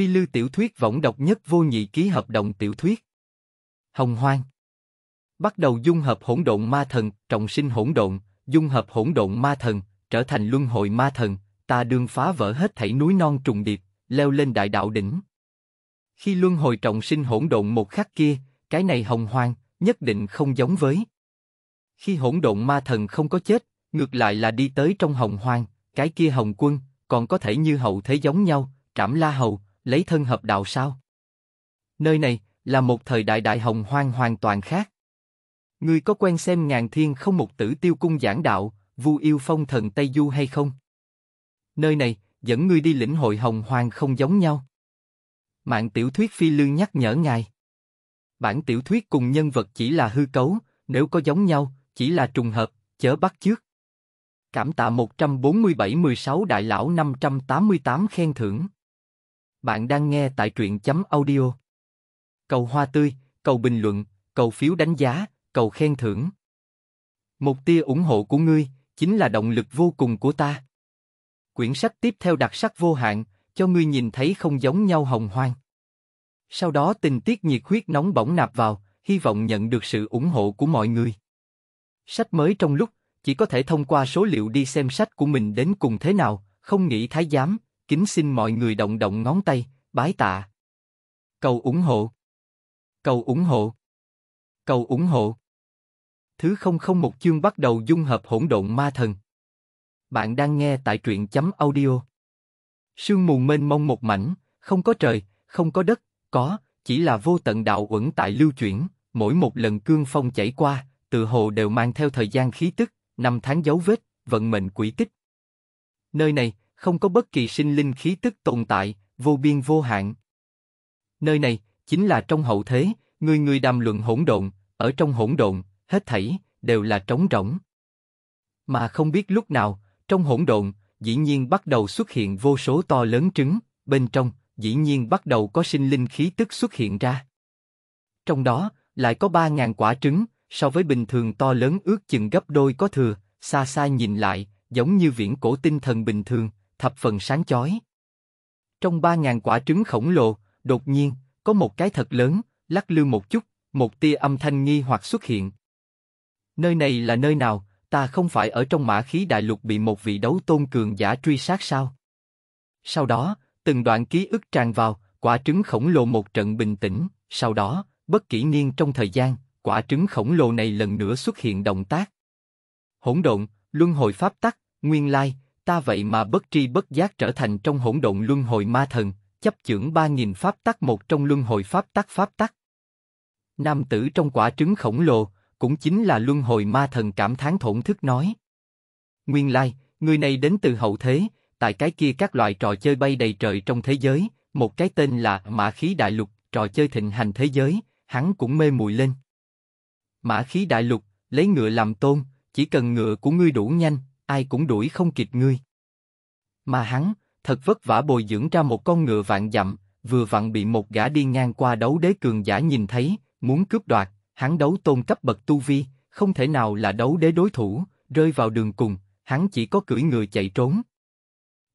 Phi lưu tiểu thuyết võng độc nhất vô nhị ký hợp đồng tiểu thuyết. Hồng Hoang. Bắt đầu dung hợp hỗn độn ma thần, trọng sinh hỗn độn, dung hợp hỗn độn ma thần, trở thành luân hồi ma thần, ta đương phá vỡ hết thảy núi non trùng điệp, leo lên đại đạo đỉnh. Khi luân hồi trọng sinh hỗn độn một khắc kia, cái này hồng hoang, nhất định không giống với. Khi hỗn độn ma thần không có chết, ngược lại là đi tới trong hồng hoang, cái kia hồng quân, còn có thể như hậu thế giống nhau, trảm la hầu, lấy thân hợp đạo sao? Nơi này là một thời đại đại hồng hoang hoàn toàn khác. Ngươi có quen xem ngàn thiên không một tử tiêu cung giảng đạo, vu yêu phong thần Tây Du hay không? Nơi này, dẫn ngươi đi lĩnh hội hồng hoang không giống nhau. Mạng tiểu thuyết phi lương nhắc nhở ngài. Bản tiểu thuyết cùng nhân vật chỉ là hư cấu, nếu có giống nhau, chỉ là trùng hợp, chớ bắt chước. Cảm tạ 147-16 đại lão 588 khen thưởng. Bạn đang nghe tại truyện chấm audio. Cầu hoa tươi, cầu bình luận, cầu phiếu đánh giá, cầu khen thưởng. Một tia ủng hộ của ngươi chính là động lực vô cùng của ta. Quyển sách tiếp theo đặc sắc vô hạn, cho ngươi nhìn thấy không giống nhau hồng hoang. Sau đó tình tiết nhiệt huyết nóng bỏng nạp vào, hy vọng nhận được sự ủng hộ của mọi người. Sách mới trong lúc, chỉ có thể thông qua số liệu đi xem sách của mình đến cùng thế nào, không nghĩ thái giám, Kính xin mọi người động động ngón tay, bái tạ. Cầu ủng hộ. Cầu ủng hộ. Cầu ủng hộ. Thứ không không một chương bắt đầu dung hợp hỗn độn ma thần. Bạn đang nghe tại truyện chấm audio. Sương mù mênh mông một mảnh, không có trời, không có đất, có, chỉ là vô tận đạo uẩn tại lưu chuyển, mỗi một lần cương phong chảy qua, tự hồ đều mang theo thời gian khí tức, năm tháng dấu vết, vận mệnh quỷ tích. Nơi này, không có bất kỳ sinh linh khí tức tồn tại, vô biên vô hạn. Nơi này chính là trong hậu thế, người người đàm luận hỗn độn, ở trong hỗn độn, hết thảy đều là trống rỗng. Mà không biết lúc nào, trong hỗn độn dĩ nhiên bắt đầu xuất hiện vô số to lớn trứng, bên trong dĩ nhiên bắt đầu có sinh linh khí tức xuất hiện ra. Trong đó lại có ba ngàn quả trứng, so với bình thường to lớn ước chừng gấp đôi có thừa. xa xa nhìn lại, giống như viễn cổ tinh thần bình thường, thập phần sáng chói. Trong ba ngàn quả trứng khổng lồ, đột nhiên, có một cái thật lớn, lắc lư một chút, một tia âm thanh nghi hoặc xuất hiện. Nơi này là nơi nào, ta không phải ở trong mã khí đại lục bị một vị đấu tôn cường giả truy sát sao? Sau đó, từng đoạn ký ức tràn vào, quả trứng khổng lồ một trận bình tĩnh, sau đó, bất kỷ niên trong thời gian, quả trứng khổng lồ này lần nữa xuất hiện động tác. Hỗn độn, luân hồi pháp tắc, nguyên lai, ta vậy mà bất tri bất giác trở thành trong hỗn độn luân hồi ma thần, chấp chưởng ba nghìn pháp tắc một trong luân hồi pháp tắc pháp tắc. Nam tử trong quả trứng khổng lồ, cũng chính là luân hồi ma thần cảm thán thổn thức nói. Nguyên lai, người này đến từ hậu thế, tại cái kia các loại trò chơi bay đầy trời trong thế giới, một cái tên là Mã khí đại lục, trò chơi thịnh hành thế giới, hắn cũng mê muội lên. Mã khí đại lục, lấy ngựa làm tôn, chỉ cần ngựa của ngươi đủ nhanh, ai cũng đuổi không kịp ngươi. Mà hắn, thật vất vả bồi dưỡng ra một con ngựa vạn dặm, vừa vặn bị một gã đi ngang qua đấu đế cường giả nhìn thấy, muốn cướp đoạt, hắn đấu tôn cấp bậc tu vi, không thể nào là đấu đế đối thủ, rơi vào đường cùng, hắn chỉ có cưỡi ngựa chạy trốn.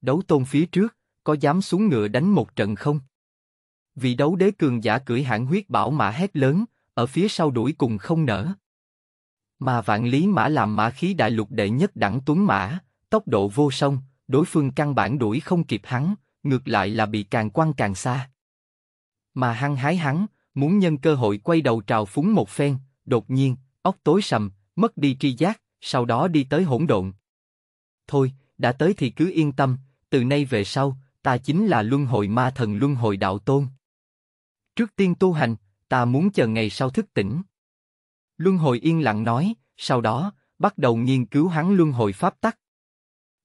Đấu tôn phía trước, có dám xuống ngựa đánh một trận không? Vì đấu đế cường giả cưỡi hạng huyết bảo mã hét lớn, ở phía sau đuổi cùng không nở. Mà vạn lý mã làm mã khí đại lục đệ nhất đẳng tuấn mã, tốc độ vô song, đối phương căn bản đuổi không kịp hắn, ngược lại là bị càng quăng càng xa. Mà hăng hái hắn, muốn nhân cơ hội quay đầu trào phúng một phen, đột nhiên, óc tối sầm, mất đi tri giác, sau đó đi tới hỗn độn. Thôi, đã tới thì cứ yên tâm, từ nay về sau, ta chính là luân hồi ma thần luân hồi đạo tôn. Trước tiên tu hành, ta muốn chờ ngày sau thức tỉnh. Luân hồi yên lặng nói, sau đó, bắt đầu nghiên cứu hắn luân hồi pháp tắc.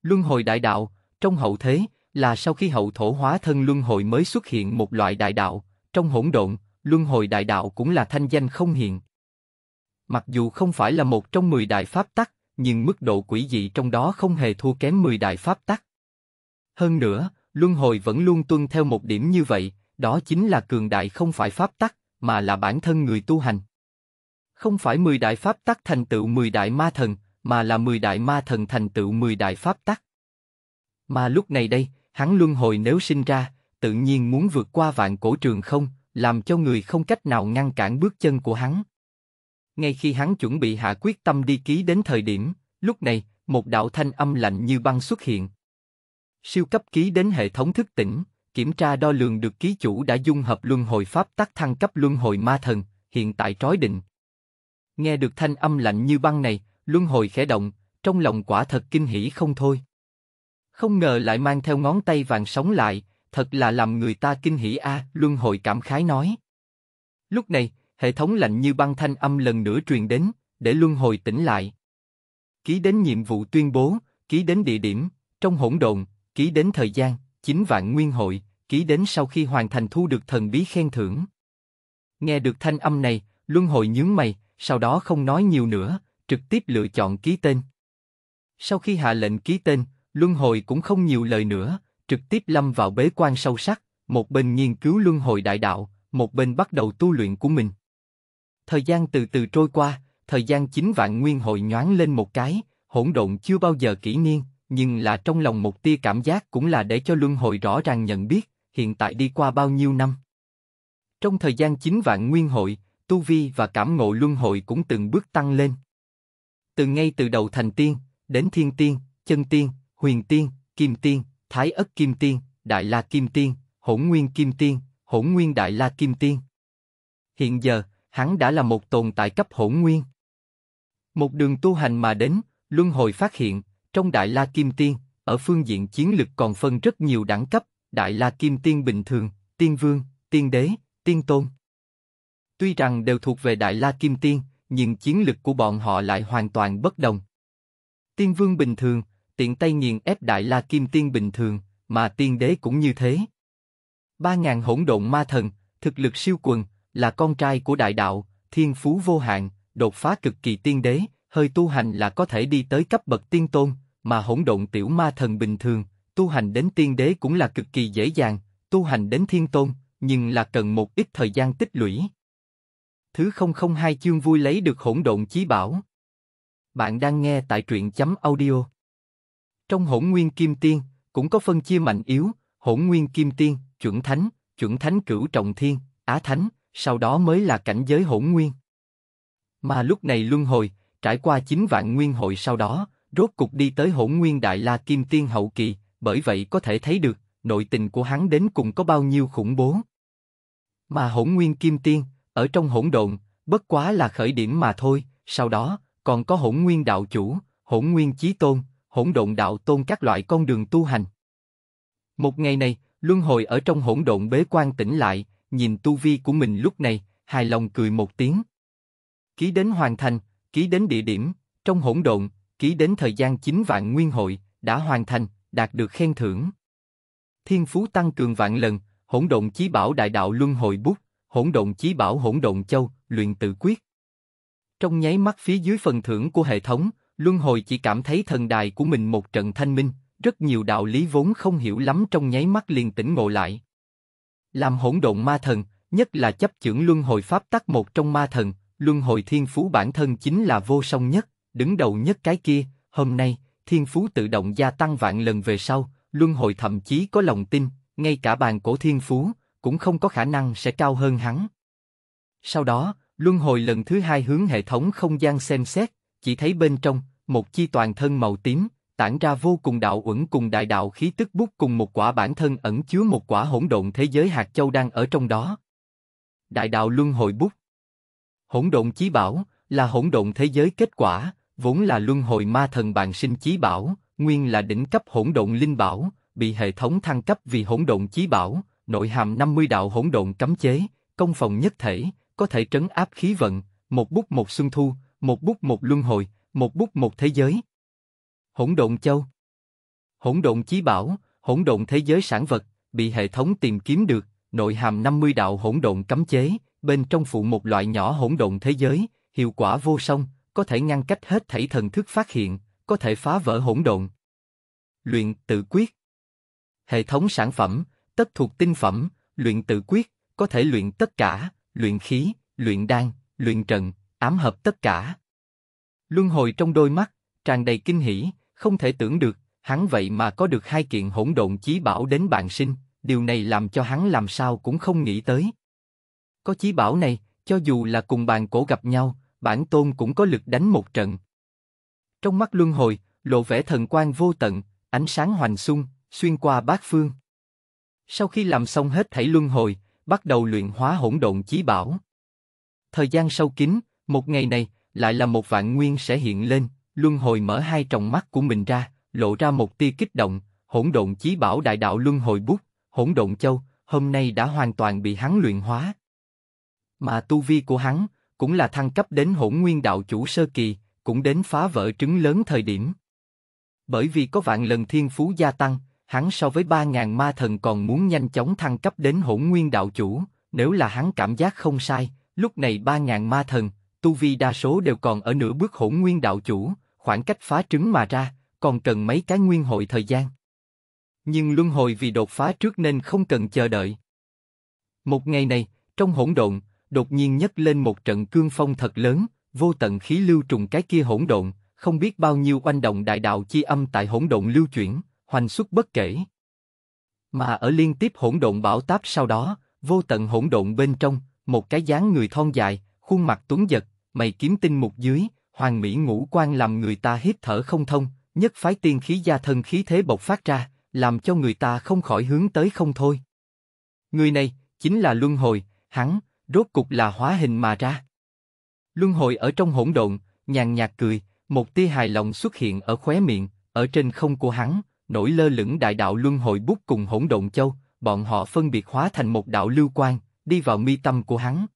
Luân hồi đại đạo, trong hậu thế, là sau khi hậu thổ hóa thân luân hồi mới xuất hiện một loại đại đạo, trong hỗn độn, luân hồi đại đạo cũng là thanh danh không hiện. Mặc dù không phải là một trong 10 đại pháp tắc, nhưng mức độ quỷ dị trong đó không hề thua kém 10 đại pháp tắc. Hơn nữa, luân hồi vẫn luôn tuân theo một điểm như vậy, đó chính là cường đại không phải pháp tắc, mà là bản thân người tu hành. Không phải 10 đại pháp tắc thành tựu 10 đại ma thần, mà là 10 đại ma thần thành tựu 10 đại pháp tắc. Mà lúc này đây, hắn luân hồi nếu sinh ra, tự nhiên muốn vượt qua vạn cổ trường không, làm cho người không cách nào ngăn cản bước chân của hắn. Ngay khi hắn chuẩn bị hạ quyết tâm đi ký đến thời điểm, lúc này, một đạo thanh âm lạnh như băng xuất hiện. Siêu cấp ký đến hệ thống thức tỉnh, kiểm tra đo lường được ký chủ đã dung hợp luân hồi pháp tắc thăng cấp luân hồi ma thần, hiện tại trói định, Nghe được thanh âm lạnh như băng này, luân hồi khẽ động, trong lòng quả thật kinh hỉ không thôi. Không ngờ lại mang theo ngón tay vàng sống lại, thật là làm người ta kinh hỉ a. luân hồi cảm khái nói. Lúc này, hệ thống lạnh như băng thanh âm lần nữa truyền đến, để luân hồi tỉnh lại. Ký đến nhiệm vụ tuyên bố, ký đến địa điểm, trong hỗn độn, ký đến thời gian, chín vạn nguyên hội, ký đến sau khi hoàn thành thu được thần bí khen thưởng. Nghe được thanh âm này, luân hồi nhướng mày, sau đó không nói nhiều nữa, trực tiếp lựa chọn ký tên. Sau khi hạ lệnh ký tên, luân hồi cũng không nhiều lời nữa, trực tiếp lâm vào bế quan sâu sắc, một bên nghiên cứu luân hồi đại đạo, một bên bắt đầu tu luyện của mình. Thời gian từ từ trôi qua, thời gian chính vạn nguyên hội nhoáng lên một cái, hỗn độn chưa bao giờ kỷ niên, nhưng là trong lòng một tia cảm giác cũng là để cho luân hồi rõ ràng nhận biết, hiện tại đi qua bao nhiêu năm. Trong thời gian chính vạn nguyên hội, tu vi và cảm ngộ luân hồi cũng từng bước tăng lên. Từ ngay từ đầu thành tiên, đến thiên tiên, chân tiên, huyền tiên, kim tiên, thái ất kim tiên, đại la kim tiên, hỗn nguyên kim tiên, hỗn nguyên đại la kim tiên. Hiện giờ, hắn đã là một tồn tại cấp hỗn nguyên. Một đường tu hành mà đến, luân hồi phát hiện, trong đại la kim tiên, ở phương diện chiến lực còn phân rất nhiều đẳng cấp, đại la kim tiên bình thường, tiên vương, tiên đế, tiên tôn. Tuy rằng đều thuộc về Đại La Kim Tiên, nhưng chiến lực của bọn họ lại hoàn toàn bất đồng. Tiên vương bình thường, tiện tay nghiền ép Đại La Kim Tiên bình thường, mà tiên đế cũng như thế. Ba ngàn hỗn độn ma thần, thực lực siêu quần, là con trai của đại đạo, thiên phú vô hạn, đột phá cực kỳ tiên đế, hơi tu hành là có thể đi tới cấp bậc tiên tôn, mà hỗn độn tiểu ma thần bình thường, tu hành đến tiên đế cũng là cực kỳ dễ dàng, tu hành đến thiên tôn, nhưng là cần một ít thời gian tích lũy. Thứ không không hai chương vui lấy được hỗn độn chí bảo. Bạn đang nghe tại truyện chấm audio. Trong hỗn nguyên kim tiên, cũng có phân chia mạnh yếu, hỗn nguyên kim tiên, chuẩn thánh, chuẩn thánh cửu trọng thiên, á thánh, sau đó mới là cảnh giới hỗn nguyên. Mà lúc này luân hồi, trải qua chín vạn nguyên hội sau đó, rốt cục đi tới hỗn nguyên đại la kim tiên hậu kỳ, bởi vậy có thể thấy được, nội tình của hắn đến cùng có bao nhiêu khủng bố. Mà hỗn nguyên kim tiên, ở trong hỗn độn, bất quá là khởi điểm mà thôi, sau đó, còn có hỗn nguyên đạo chủ, hỗn nguyên chí tôn, hỗn độn đạo tôn các loại con đường tu hành. Một ngày này, luân hồi ở trong hỗn độn bế quan tỉnh lại, nhìn tu vi của mình lúc này, hài lòng cười một tiếng. Ký đến hoàn thành, ký đến địa điểm, trong hỗn độn, ký đến thời gian 9 vạn nguyên hội, đã hoàn thành, đạt được khen thưởng. Thiên phú tăng cường vạn lần, hỗn độn chí bảo đại đạo luân hồi bút, hỗn độn chí bảo hỗn độn châu, luyện tự quyết. Trong nháy mắt phía dưới phần thưởng của hệ thống, Luân Hồi chỉ cảm thấy thần đài của mình một trận thanh minh, rất nhiều đạo lý vốn không hiểu lắm trong nháy mắt liền tỉnh ngộ lại. Làm hỗn độn ma thần, nhất là chấp chưởng Luân Hồi Pháp tắc một trong ma thần, Luân Hồi Thiên Phú bản thân chính là vô song nhất, đứng đầu nhất cái kia, hôm nay, Thiên Phú tự động gia tăng vạn lần về sau, Luân Hồi thậm chí có lòng tin, ngay cả bàn cổ Thiên Phú, cũng không có khả năng sẽ cao hơn hắn. Sau đó, luân hồi lần thứ hai hướng hệ thống không gian xem xét, chỉ thấy bên trong, một chi toàn thân màu tím, tản ra vô cùng đạo uẩn cùng đại đạo khí tức bút cùng một quả bản thân ẩn chứa một quả hỗn độn thế giới hạt châu đang ở trong đó. Đại đạo luân hồi bút Hỗn độn chí bảo là hỗn độn thế giới kết quả, vốn là luân hồi ma thần bàn sinh chí bảo, nguyên là đỉnh cấp hỗn độn linh bảo, bị hệ thống thăng cấp vì hỗn độn chí bảo, nội hàm 50 đạo hỗn độn cấm chế, công phòng nhất thể, có thể trấn áp khí vận, một bút một xuân thu, một bút một luân hồi, một bút một thế giới. Hỗn độn châu Hỗn độn chí bảo, hỗn độn thế giới sản vật, bị hệ thống tìm kiếm được, nội hàm 50 đạo hỗn độn cấm chế, bên trong phụ một loại nhỏ hỗn độn thế giới, hiệu quả vô song, có thể ngăn cách hết thảy thần thức phát hiện, có thể phá vỡ hỗn độn. Luyện tự quyết Hệ thống sản phẩm, tất thuộc tinh phẩm, luyện tự quyết, có thể luyện tất cả, luyện khí, luyện đan, luyện trận, ám hợp tất cả. Luân hồi trong đôi mắt, tràn đầy kinh hỉ, không thể tưởng được, hắn vậy mà có được hai kiện hỗn độn chí bảo đến bạn sinh, điều này làm cho hắn làm sao cũng không nghĩ tới. Có chí bảo này, cho dù là cùng bàn cổ gặp nhau, bản tôn cũng có lực đánh một trận. Trong mắt luân hồi, lộ vẻ thần quan vô tận, ánh sáng hoành xung, xuyên qua bát phương. Sau khi làm xong hết thảy luân hồi, bắt đầu luyện hóa hỗn độn chí bảo. Thời gian sâu kín, một ngày này, lại là một vạn nguyên sẽ hiện lên, luân hồi mở hai tròng mắt của mình ra, lộ ra một tia kích động, hỗn độn chí bảo đại đạo luân hồi bút, hỗn độn châu, hôm nay đã hoàn toàn bị hắn luyện hóa. Mà tu vi của hắn, cũng là thăng cấp đến hỗn nguyên đạo chủ sơ kỳ, cũng đến phá vỡ trứng lớn thời điểm. Bởi vì có vạn lần thiên phú gia tăng, hắn so với ba ngàn ma thần còn muốn nhanh chóng thăng cấp đến hỗn nguyên đạo chủ, nếu là hắn cảm giác không sai, lúc này ba ngàn ma thần, tu vi đa số đều còn ở nửa bước hỗn nguyên đạo chủ, khoảng cách phá trứng mà ra, còn cần mấy cái nguyên hội thời gian. Nhưng luân hồi vì đột phá trước nên không cần chờ đợi. Một ngày này, trong hỗn độn, đột nhiên nhấc lên một trận cương phong thật lớn, vô tận khí lưu trùng cái kia hỗn độn, không biết bao nhiêu oanh động đại đạo chi âm tại hỗn độn lưu chuyển, hoành xuất bất kể. Mà ở liên tiếp hỗn độn bảo táp sau đó, vô tận hỗn độn bên trong, một cái dáng người thon dài, khuôn mặt tuấn giật, mày kiếm tinh mục dưới, hoàng mỹ ngũ quan làm người ta hít thở không thông, nhất phái tiên khí gia thân khí thế bộc phát ra, làm cho người ta không khỏi hướng tới không thôi. Người này, chính là Luân Hồi, hắn, rốt cục là hóa hình mà ra. Luân Hồi ở trong hỗn độn, nhàn nhạt cười, một tia hài lòng xuất hiện ở khóe miệng, ở trên không của hắn, nổi lơ lửng đại đạo luân hồi bút cùng hỗn độn châu, bọn họ phân biệt hóa thành một đạo lưu quang, đi vào mi tâm của hắn.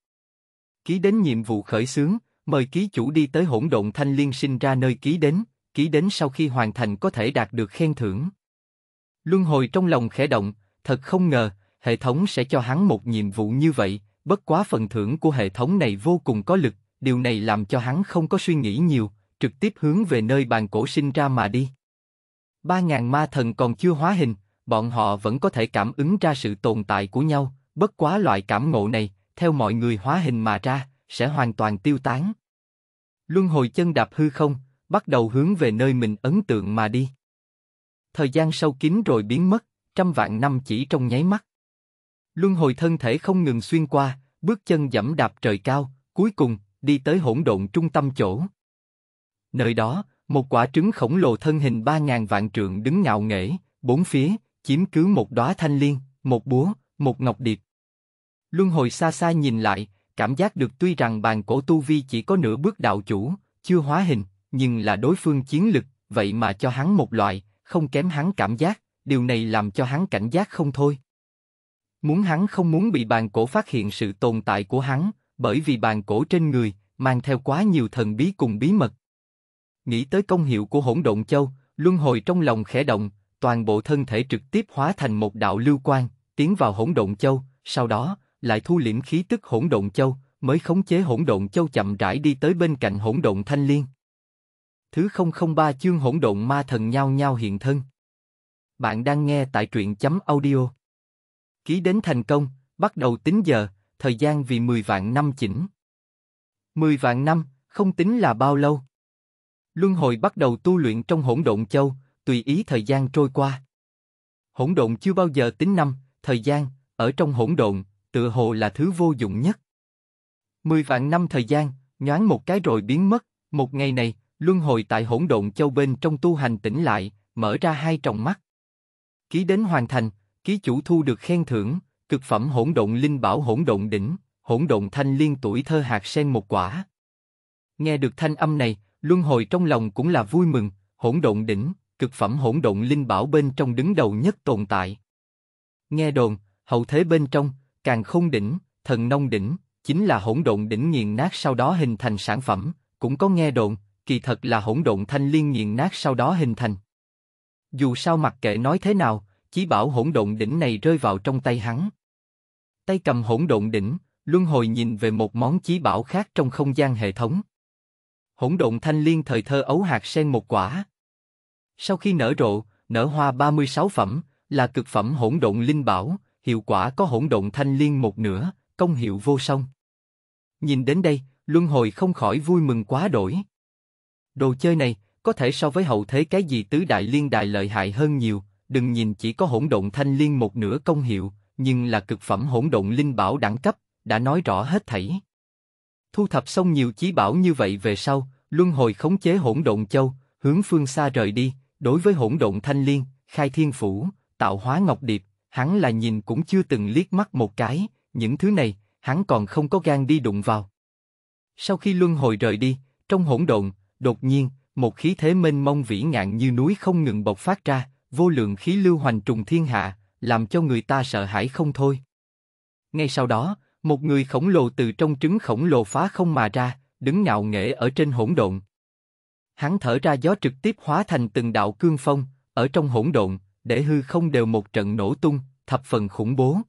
Ký đến nhiệm vụ khởi xướng, mời ký chủ đi tới hỗn độn thanh liên sinh ra nơi ký đến, ký đến sau khi hoàn thành có thể đạt được khen thưởng. Luân hồi trong lòng khẽ động, thật không ngờ, hệ thống sẽ cho hắn một nhiệm vụ như vậy, bất quá phần thưởng của hệ thống này vô cùng có lực, điều này làm cho hắn không có suy nghĩ nhiều, trực tiếp hướng về nơi bàn cổ sinh ra mà đi ba ngàn ma thần còn chưa hóa hình, bọn họ vẫn có thể cảm ứng ra sự tồn tại của nhau, bất quá loại cảm ngộ này, theo mọi người hóa hình mà ra, sẽ hoàn toàn tiêu tán. Luân hồi chân đạp hư không, bắt đầu hướng về nơi mình ấn tượng mà đi. Thời gian sâu kín rồi biến mất, trăm vạn năm chỉ trong nháy mắt. Luân hồi thân thể không ngừng xuyên qua, bước chân dẫm đạp trời cao, cuối cùng, đi tới hỗn độn trung tâm chỗ. Nơi đó, một quả trứng khổng lồ thân hình ba ngàn vạn trượng đứng ngạo nghễ, bốn phía, chiếm cứ một đóa thanh liên, một búa, một ngọc điệp. Luân hồi xa xa nhìn lại, cảm giác được tuy rằng bàn cổ tu vi chỉ có nửa bước đạo chủ, chưa hóa hình, nhưng là đối phương chiến lực, vậy mà cho hắn một loại, không kém hắn cảm giác, điều này làm cho hắn cảnh giác không thôi. Muốn hắn không muốn bị bàn cổ phát hiện sự tồn tại của hắn, bởi vì bàn cổ trên người, mang theo quá nhiều thần bí cùng bí mật. Nghĩ tới công hiệu của hỗn độn châu, luân hồi trong lòng khẽ động, toàn bộ thân thể trực tiếp hóa thành một đạo lưu quang, tiến vào hỗn độn châu, sau đó lại thu liễm khí tức hỗn độn châu, mới khống chế hỗn độn châu chậm rãi đi tới bên cạnh hỗn độn thanh liên. Thứ 003 chương hỗn độn ma thần nhau nhau hiện thân. Bạn đang nghe tại truyện chấm audio. Ký đến thành công, bắt đầu tính giờ, thời gian vì 10 vạn năm chỉnh. 10 vạn năm, không tính là bao lâu. Luân hồi bắt đầu tu luyện trong hỗn độn châu, tùy ý thời gian trôi qua. Hỗn độn chưa bao giờ tính năm, thời gian, ở trong hỗn độn, tựa hồ là thứ vô dụng nhất. Mười vạn năm thời gian, nhoáng một cái rồi biến mất, một ngày này, luân hồi tại hỗn độn châu bên trong tu hành tỉnh lại, mở ra hai tròng mắt. Ký đến hoàn thành, ký chủ thu được khen thưởng, cực phẩm hỗn độn linh bảo hỗn độn đỉnh, hỗn độn thanh liên tuổi thơ hạt sen một quả. Nghe được thanh âm này, Luân hồi trong lòng cũng là vui mừng, hỗn độn đỉnh, cực phẩm hỗn độn linh bảo bên trong đứng đầu nhất tồn tại. Nghe đồn, hậu thế bên trong, càng không đỉnh, thần nông đỉnh, chính là hỗn độn đỉnh nghiền nát sau đó hình thành sản phẩm, cũng có nghe đồn, kỳ thật là hỗn độn thanh liên nghiền nát sau đó hình thành. Dù sao mặc kệ nói thế nào, chỉ bảo hỗn độn đỉnh này rơi vào trong tay hắn. Tay cầm hỗn độn đỉnh, luân hồi nhìn về một món chí bảo khác trong không gian hệ thống hỗn độn thanh liên thời thơ ấu hạt sen một quả. Sau khi nở rộ, nở hoa 36 phẩm, là cực phẩm hỗn độn linh bảo, hiệu quả có hỗn độn thanh liên một nửa, công hiệu vô song. Nhìn đến đây, luân hồi không khỏi vui mừng quá đổi. Đồ chơi này, có thể so với hậu thế cái gì tứ đại liên đại lợi hại hơn nhiều, đừng nhìn chỉ có hỗn độn thanh liên một nửa công hiệu, nhưng là cực phẩm hỗn độn linh bảo đẳng cấp, đã nói rõ hết thảy. Thu thập xong nhiều chí bảo như vậy về sau, luân hồi khống chế hỗn độn châu, hướng phương xa rời đi. Đối với hỗn độn thanh liên, khai thiên phủ, tạo hóa ngọc điệp, hắn là nhìn cũng chưa từng liếc mắt một cái. Những thứ này, hắn còn không có gan đi đụng vào. Sau khi luân hồi rời đi, trong hỗn độn, đột nhiên một khí thế mênh mông vĩ ngạn như núi không ngừng bộc phát ra, vô lượng khí lưu hoành trùng thiên hạ, làm cho người ta sợ hãi không thôi. Ngay sau đó, một người khổng lồ từ trong trứng khổng lồ phá không mà ra, đứng ngạo nghễ ở trên hỗn độn. Hắn thở ra gió trực tiếp hóa thành từng đạo cương phong, ở trong hỗn độn, để hư không đều một trận nổ tung, thập phần khủng bố.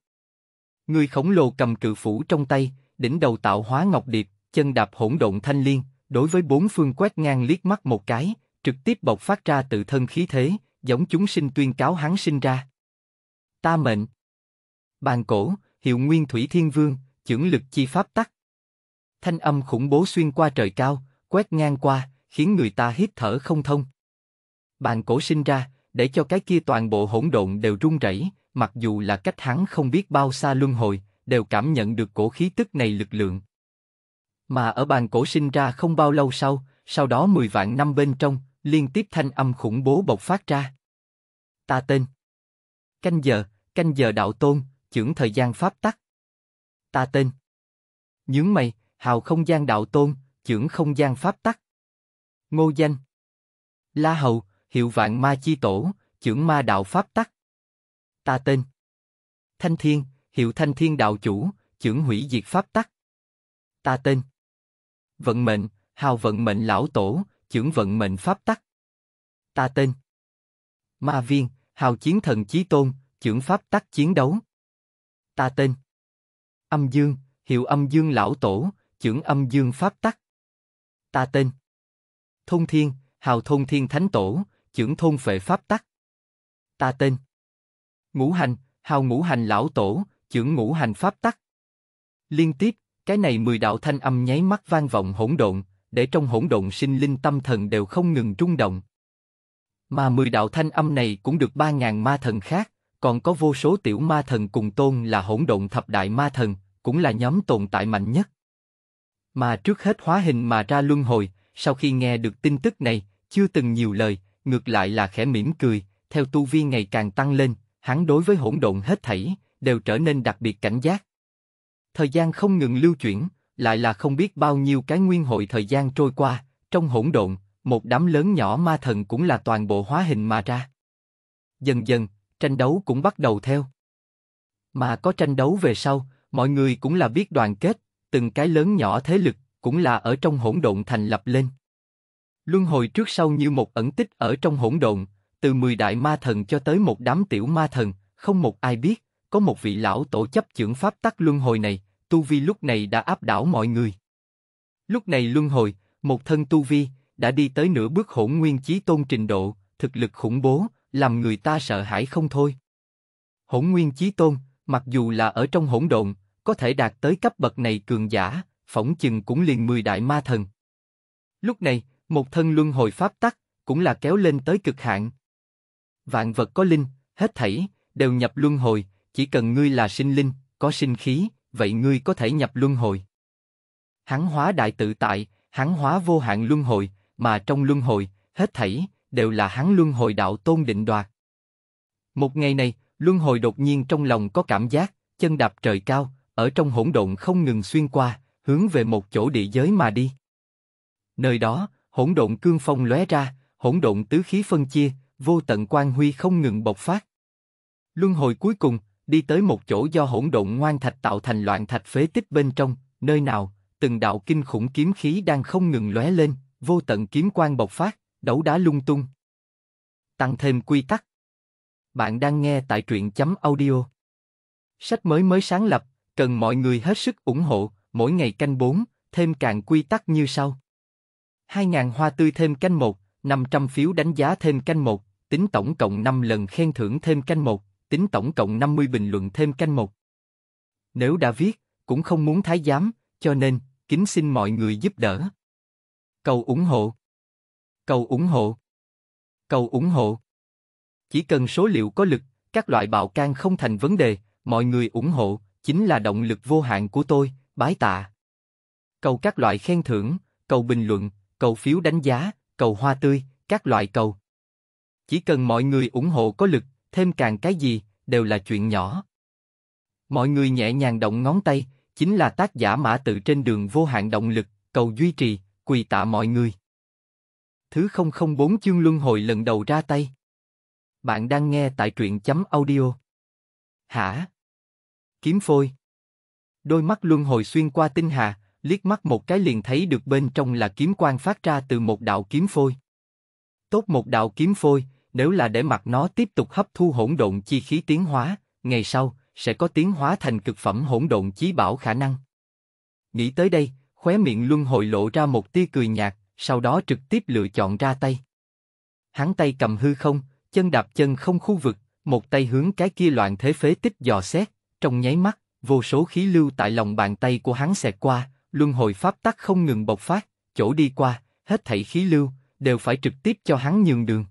Người khổng lồ cầm cự phủ trong tay, đỉnh đầu tạo hóa ngọc điệp, chân đạp hỗn độn thanh liên, đối với bốn phương quét ngang liếc mắt một cái, trực tiếp bộc phát ra tự thân khí thế, giống chúng sinh tuyên cáo hắn sinh ra. Ta mệnh. Bàn cổ, hiệu nguyên thủy thiên vương, chưởng lực chi pháp tắc. Thanh âm khủng bố xuyên qua trời cao, quét ngang qua, khiến người ta hít thở không thông. Bàn cổ sinh ra, để cho cái kia toàn bộ hỗn độn đều rung rẩy, mặc dù là cách hắn không biết bao xa luân hồi, đều cảm nhận được cổ khí tức này lực lượng. Mà ở bàn cổ sinh ra không bao lâu sau, sau đó 10 vạn năm bên trong, liên tiếp thanh âm khủng bố bộc phát ra. Ta tên. Canh giờ, canh giờ đạo tôn, chưởng thời gian pháp tắc. Ta tên. Nhướng mày, hào không gian đạo tôn, chưởng không gian pháp tắc. Ngô danh. La hầu, hiệu vạn ma chi tổ, chưởng ma đạo pháp tắc. Ta tên. Thanh thiên, hiệu thanh thiên đạo chủ, chưởng hủy diệt pháp tắc. Ta tên. Vận mệnh, hào vận mệnh lão tổ, chưởng vận mệnh pháp tắc. Ta tên. Ma viên, hào chiến thần chí tôn, chưởng pháp tắc chiến đấu ta tên. Âm Dương, hiệu âm Dương Lão Tổ, trưởng âm Dương Pháp Tắc. Ta tên. thông Thiên, hào thông Thiên Thánh Tổ, trưởng thôn Phệ Pháp Tắc. Ta tên. Ngũ Hành, hào Ngũ Hành Lão Tổ, trưởng Ngũ Hành Pháp Tắc. Liên tiếp, cái này mười đạo thanh âm nháy mắt vang vọng hỗn độn, để trong hỗn độn sinh linh tâm thần đều không ngừng rung động. Mà mười đạo thanh âm này cũng được ba ngàn ma thần khác, còn có vô số tiểu ma thần cùng tôn là hỗn độn thập đại ma thần, cũng là nhóm tồn tại mạnh nhất. Mà trước hết hóa hình mà ra luân hồi, sau khi nghe được tin tức này, chưa từng nhiều lời, ngược lại là khẽ mỉm cười, theo tu vi ngày càng tăng lên, hắn đối với hỗn độn hết thảy, đều trở nên đặc biệt cảnh giác. Thời gian không ngừng lưu chuyển, lại là không biết bao nhiêu cái nguyên hội thời gian trôi qua, trong hỗn độn, một đám lớn nhỏ ma thần cũng là toàn bộ hóa hình mà ra. Dần dần, tranh đấu cũng bắt đầu theo. Mà có tranh đấu về sau, mọi người cũng là biết đoàn kết, từng cái lớn nhỏ thế lực cũng là ở trong hỗn độn thành lập lên. Luân hồi trước sau như một ẩn tích ở trong hỗn độn, từ mười đại ma thần cho tới một đám tiểu ma thần, không một ai biết, có một vị lão tổ chấp trưởng pháp tắc luân hồi này, tu vi lúc này đã áp đảo mọi người. Lúc này luân hồi, một thân tu vi, đã đi tới nửa bước hỗn nguyên chí tôn trình độ, thực lực khủng bố, làm người ta sợ hãi không thôi. Hỗn Nguyên Chí Tôn, mặc dù là ở trong hỗn độn, có thể đạt tới cấp bậc này cường giả, phỏng chừng cũng liền 10 đại ma thần. Lúc này, một thân luân hồi pháp tắc, cũng là kéo lên tới cực hạn. Vạn vật có linh, hết thảy, đều nhập luân hồi, chỉ cần ngươi là sinh linh, có sinh khí, vậy ngươi có thể nhập luân hồi. Hắn hóa đại tự tại, hắn hóa vô hạn luân hồi, mà trong luân hồi, hết thảy, đều là hắn luân hồi đạo tôn định đoạt. Một ngày này, luân hồi đột nhiên trong lòng có cảm giác, chân đạp trời cao, ở trong hỗn độn không ngừng xuyên qua, hướng về một chỗ địa giới mà đi. Nơi đó, hỗn độn cương phong lóe ra, hỗn độn tứ khí phân chia, vô tận quan huy không ngừng bộc phát. Luân hồi cuối cùng đi tới một chỗ do hỗn độn ngoan thạch tạo thành loạn thạch phế tích bên trong, nơi nào từng đạo kinh khủng kiếm khí đang không ngừng lóe lên, vô tận kiếm quang bộc phát đấu đá lung tung. Tăng thêm quy tắc. Bạn đang nghe tại truyện chấm audio. Sách mới mới sáng lập, cần mọi người hết sức ủng hộ, mỗi ngày canh 4, thêm càng quy tắc như sau. 2.000 hoa tươi thêm canh 1, 500 phiếu đánh giá thêm canh 1, tính tổng cộng 5 lần khen thưởng thêm canh 1, tính tổng cộng 50 bình luận thêm canh 1. Nếu đã viết, cũng không muốn thái giám, cho nên, kính xin mọi người giúp đỡ. Cầu ủng hộ Cầu ủng hộ. Cầu ủng hộ. Chỉ cần số liệu có lực, các loại bạo can không thành vấn đề, mọi người ủng hộ, chính là động lực vô hạn của tôi, bái tạ. Cầu các loại khen thưởng, cầu bình luận, cầu phiếu đánh giá, cầu hoa tươi, các loại cầu. Chỉ cần mọi người ủng hộ có lực, thêm càng cái gì, đều là chuyện nhỏ. Mọi người nhẹ nhàng động ngón tay, chính là tác giả mã tự trên đường vô hạn động lực, cầu duy trì, quỳ tạ mọi người thứ 004 chương luân hồi lần đầu ra tay. Bạn đang nghe tại truyện chấm audio. Hả? Kiếm phôi. Đôi mắt luân hồi xuyên qua tinh hà, liếc mắt một cái liền thấy được bên trong là kiếm quang phát ra từ một đạo kiếm phôi. Tốt một đạo kiếm phôi, nếu là để mặc nó tiếp tục hấp thu hỗn độn chi khí tiến hóa, ngày sau, sẽ có tiến hóa thành cực phẩm hỗn độn chí bảo khả năng. Nghĩ tới đây, khóe miệng luân hồi lộ ra một tia cười nhạt, sau đó trực tiếp lựa chọn ra tay. Hắn tay cầm hư không, chân đạp chân không khu vực, một tay hướng cái kia loạn thế phế tích dò xét, trong nháy mắt, vô số khí lưu tại lòng bàn tay của hắn xẹt qua, luân hồi pháp tắc không ngừng bộc phát, chỗ đi qua, hết thảy khí lưu, đều phải trực tiếp cho hắn nhường đường.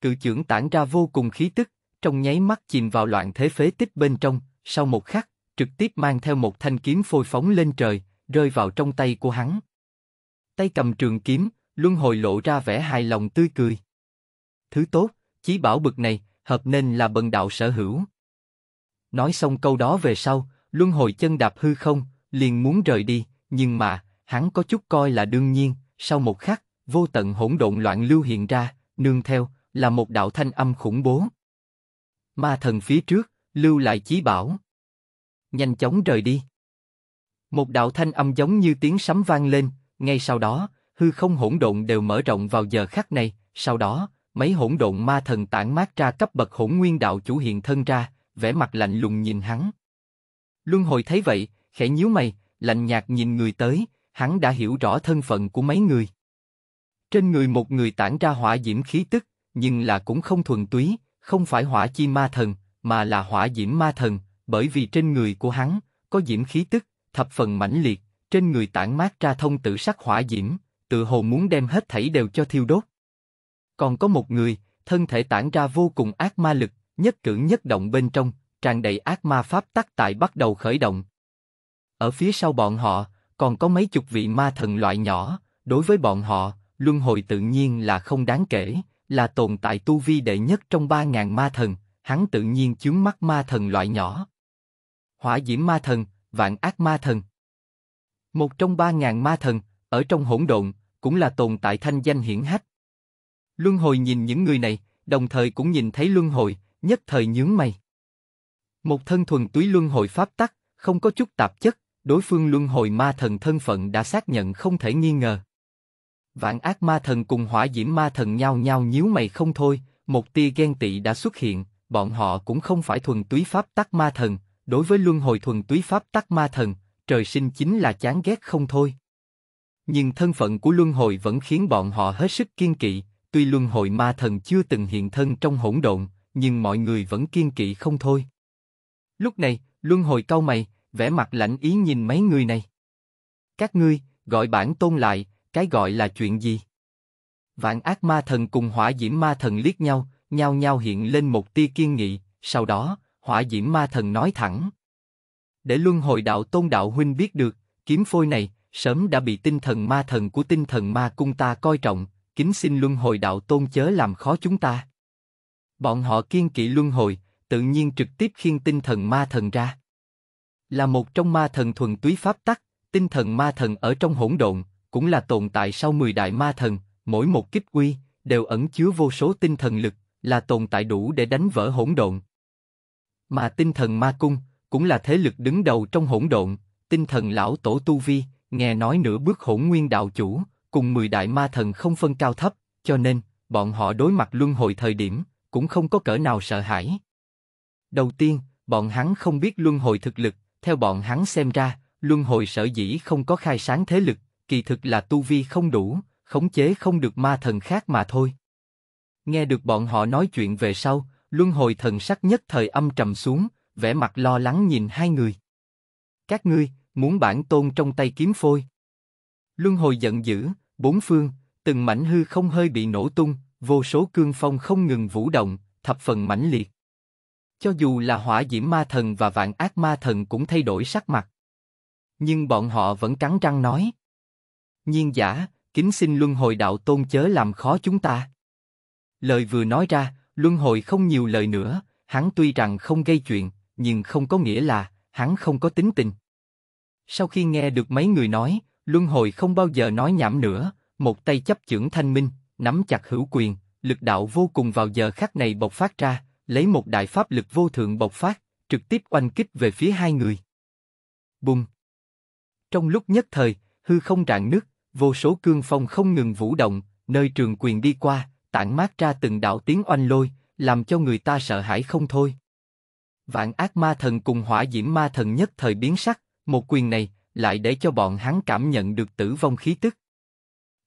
Cự trưởng tản ra vô cùng khí tức, trong nháy mắt chìm vào loạn thế phế tích bên trong, sau một khắc, trực tiếp mang theo một thanh kiếm phôi phóng lên trời, rơi vào trong tay của hắn tay cầm trường kiếm, luân hồi lộ ra vẻ hài lòng tươi cười. Thứ tốt, chí bảo bực này, hợp nên là bần đạo sở hữu. Nói xong câu đó về sau, luân hồi chân đạp hư không, liền muốn rời đi, nhưng mà, hắn có chút coi là đương nhiên, sau một khắc, vô tận hỗn độn loạn lưu hiện ra, nương theo, là một đạo thanh âm khủng bố. Ma thần phía trước, lưu lại chí bảo. Nhanh chóng rời đi. Một đạo thanh âm giống như tiếng sấm vang lên, ngay sau đó, hư không hỗn độn đều mở rộng vào giờ khắc này, sau đó, mấy hỗn độn ma thần tản mát ra cấp bậc hỗn nguyên đạo chủ hiện thân ra, vẻ mặt lạnh lùng nhìn hắn. Luân hồi thấy vậy, khẽ nhíu mày, lạnh nhạt nhìn người tới, hắn đã hiểu rõ thân phận của mấy người. Trên người một người tản ra hỏa diễm khí tức, nhưng là cũng không thuần túy, không phải hỏa chi ma thần, mà là hỏa diễm ma thần, bởi vì trên người của hắn có diễm khí tức thập phần mãnh liệt, trên người tản mát ra thông tử sắc hỏa diễm, tự hồ muốn đem hết thảy đều cho thiêu đốt. Còn có một người, thân thể tản ra vô cùng ác ma lực, nhất cử nhất động bên trong, tràn đầy ác ma pháp tắc tại bắt đầu khởi động. Ở phía sau bọn họ, còn có mấy chục vị ma thần loại nhỏ, đối với bọn họ, luân hồi tự nhiên là không đáng kể, là tồn tại tu vi đệ nhất trong ba ngàn ma thần, hắn tự nhiên chướng mắt ma thần loại nhỏ. Hỏa diễm ma thần, vạn ác ma thần. Một trong ba ngàn ma thần, ở trong hỗn độn, cũng là tồn tại thanh danh hiển hách. Luân hồi nhìn những người này, đồng thời cũng nhìn thấy luân hồi, nhất thời nhướng mày. Một thân thuần túy luân hồi pháp tắc, không có chút tạp chất, đối phương luân hồi ma thần thân phận đã xác nhận không thể nghi ngờ. Vạn ác ma thần cùng hỏa diễm ma thần nhao nhao nhíu mày không thôi, một tia ghen tị đã xuất hiện, bọn họ cũng không phải thuần túy pháp tắc ma thần, đối với luân hồi thuần túy pháp tắc ma thần, trời sinh chính là chán ghét không thôi. Nhưng thân phận của luân hồi vẫn khiến bọn họ hết sức kiên kỵ, tuy luân hồi ma thần chưa từng hiện thân trong hỗn độn, nhưng mọi người vẫn kiên kỵ không thôi. Lúc này, luân hồi cau mày, vẻ mặt lạnh ý nhìn mấy người này. Các ngươi, gọi bản tôn lại, cái gọi là chuyện gì? Vạn ác ma thần cùng hỏa diễm ma thần liếc nhau, nhau nhau hiện lên một tia kiên nghị, sau đó, hỏa diễm ma thần nói thẳng để luân hồi đạo tôn đạo huynh biết được, kiếm phôi này sớm đã bị tinh thần ma thần của tinh thần ma cung ta coi trọng, kính xin luân hồi đạo tôn chớ làm khó chúng ta. Bọn họ kiên kỵ luân hồi, tự nhiên trực tiếp khiên tinh thần ma thần ra. Là một trong ma thần thuần túy pháp tắc, tinh thần ma thần ở trong hỗn độn, cũng là tồn tại sau mười đại ma thần, mỗi một kích quy đều ẩn chứa vô số tinh thần lực, là tồn tại đủ để đánh vỡ hỗn độn. Mà tinh thần ma cung, cũng là thế lực đứng đầu trong hỗn độn, tinh thần lão tổ tu vi, nghe nói nửa bước hỗn nguyên đạo chủ, cùng mười đại ma thần không phân cao thấp, cho nên, bọn họ đối mặt luân hồi thời điểm, cũng không có cỡ nào sợ hãi. Đầu tiên, bọn hắn không biết luân hồi thực lực, theo bọn hắn xem ra, luân hồi sở dĩ không có khai sáng thế lực, kỳ thực là tu vi không đủ, khống chế không được ma thần khác mà thôi. Nghe được bọn họ nói chuyện về sau, luân hồi thần sắc nhất thời âm trầm xuống, vẻ mặt lo lắng nhìn hai người. Các ngươi, muốn bản tôn trong tay kiếm phôi. Luân hồi giận dữ, bốn phương, từng mảnh hư không hơi bị nổ tung, vô số cương phong không ngừng vũ động, thập phần mãnh liệt. Cho dù là hỏa diễm ma thần và vạn ác ma thần cũng thay đổi sắc mặt. Nhưng bọn họ vẫn cắn răng nói. Nhiên giả, kính xin luân hồi đạo tôn chớ làm khó chúng ta. Lời vừa nói ra, luân hồi không nhiều lời nữa, hắn tuy rằng không gây chuyện, nhưng không có nghĩa là hắn không có tính tình. Sau khi nghe được mấy người nói, luân hồi không bao giờ nói nhảm nữa, một tay chấp chưởng thanh minh, nắm chặt hữu quyền, lực đạo vô cùng vào giờ khắc này bộc phát ra, lấy một đại pháp lực vô thượng bộc phát, trực tiếp oanh kích về phía hai người. Bùng! Trong lúc nhất thời, hư không rạn nứt, vô số cương phong không ngừng vũ động, nơi trường quyền đi qua, tản mát ra từng đạo tiếng oanh lôi, làm cho người ta sợ hãi không thôi. Vạn ác ma thần cùng hỏa diễm ma thần nhất thời biến sắc, một quyền này lại để cho bọn hắn cảm nhận được tử vong khí tức.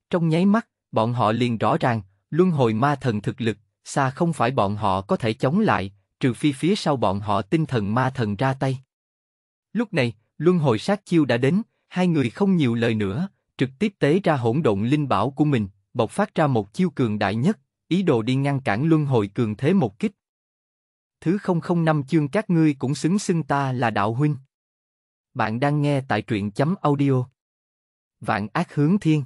Trong nháy mắt, bọn họ liền rõ ràng, luân hồi ma thần thực lực, xa không phải bọn họ có thể chống lại, trừ phi phía sau bọn họ tinh thần ma thần ra tay. Lúc này, luân hồi sát chiêu đã đến, hai người không nhiều lời nữa, trực tiếp tế ra hỗn độn linh bảo của mình, bộc phát ra một chiêu cường đại nhất, ý đồ đi ngăn cản luân hồi cường thế một kích thứ không không năm chương các ngươi cũng xứng xưng ta là đạo huynh. Bạn đang nghe tại truyện chấm audio. Vạn ác hướng thiên.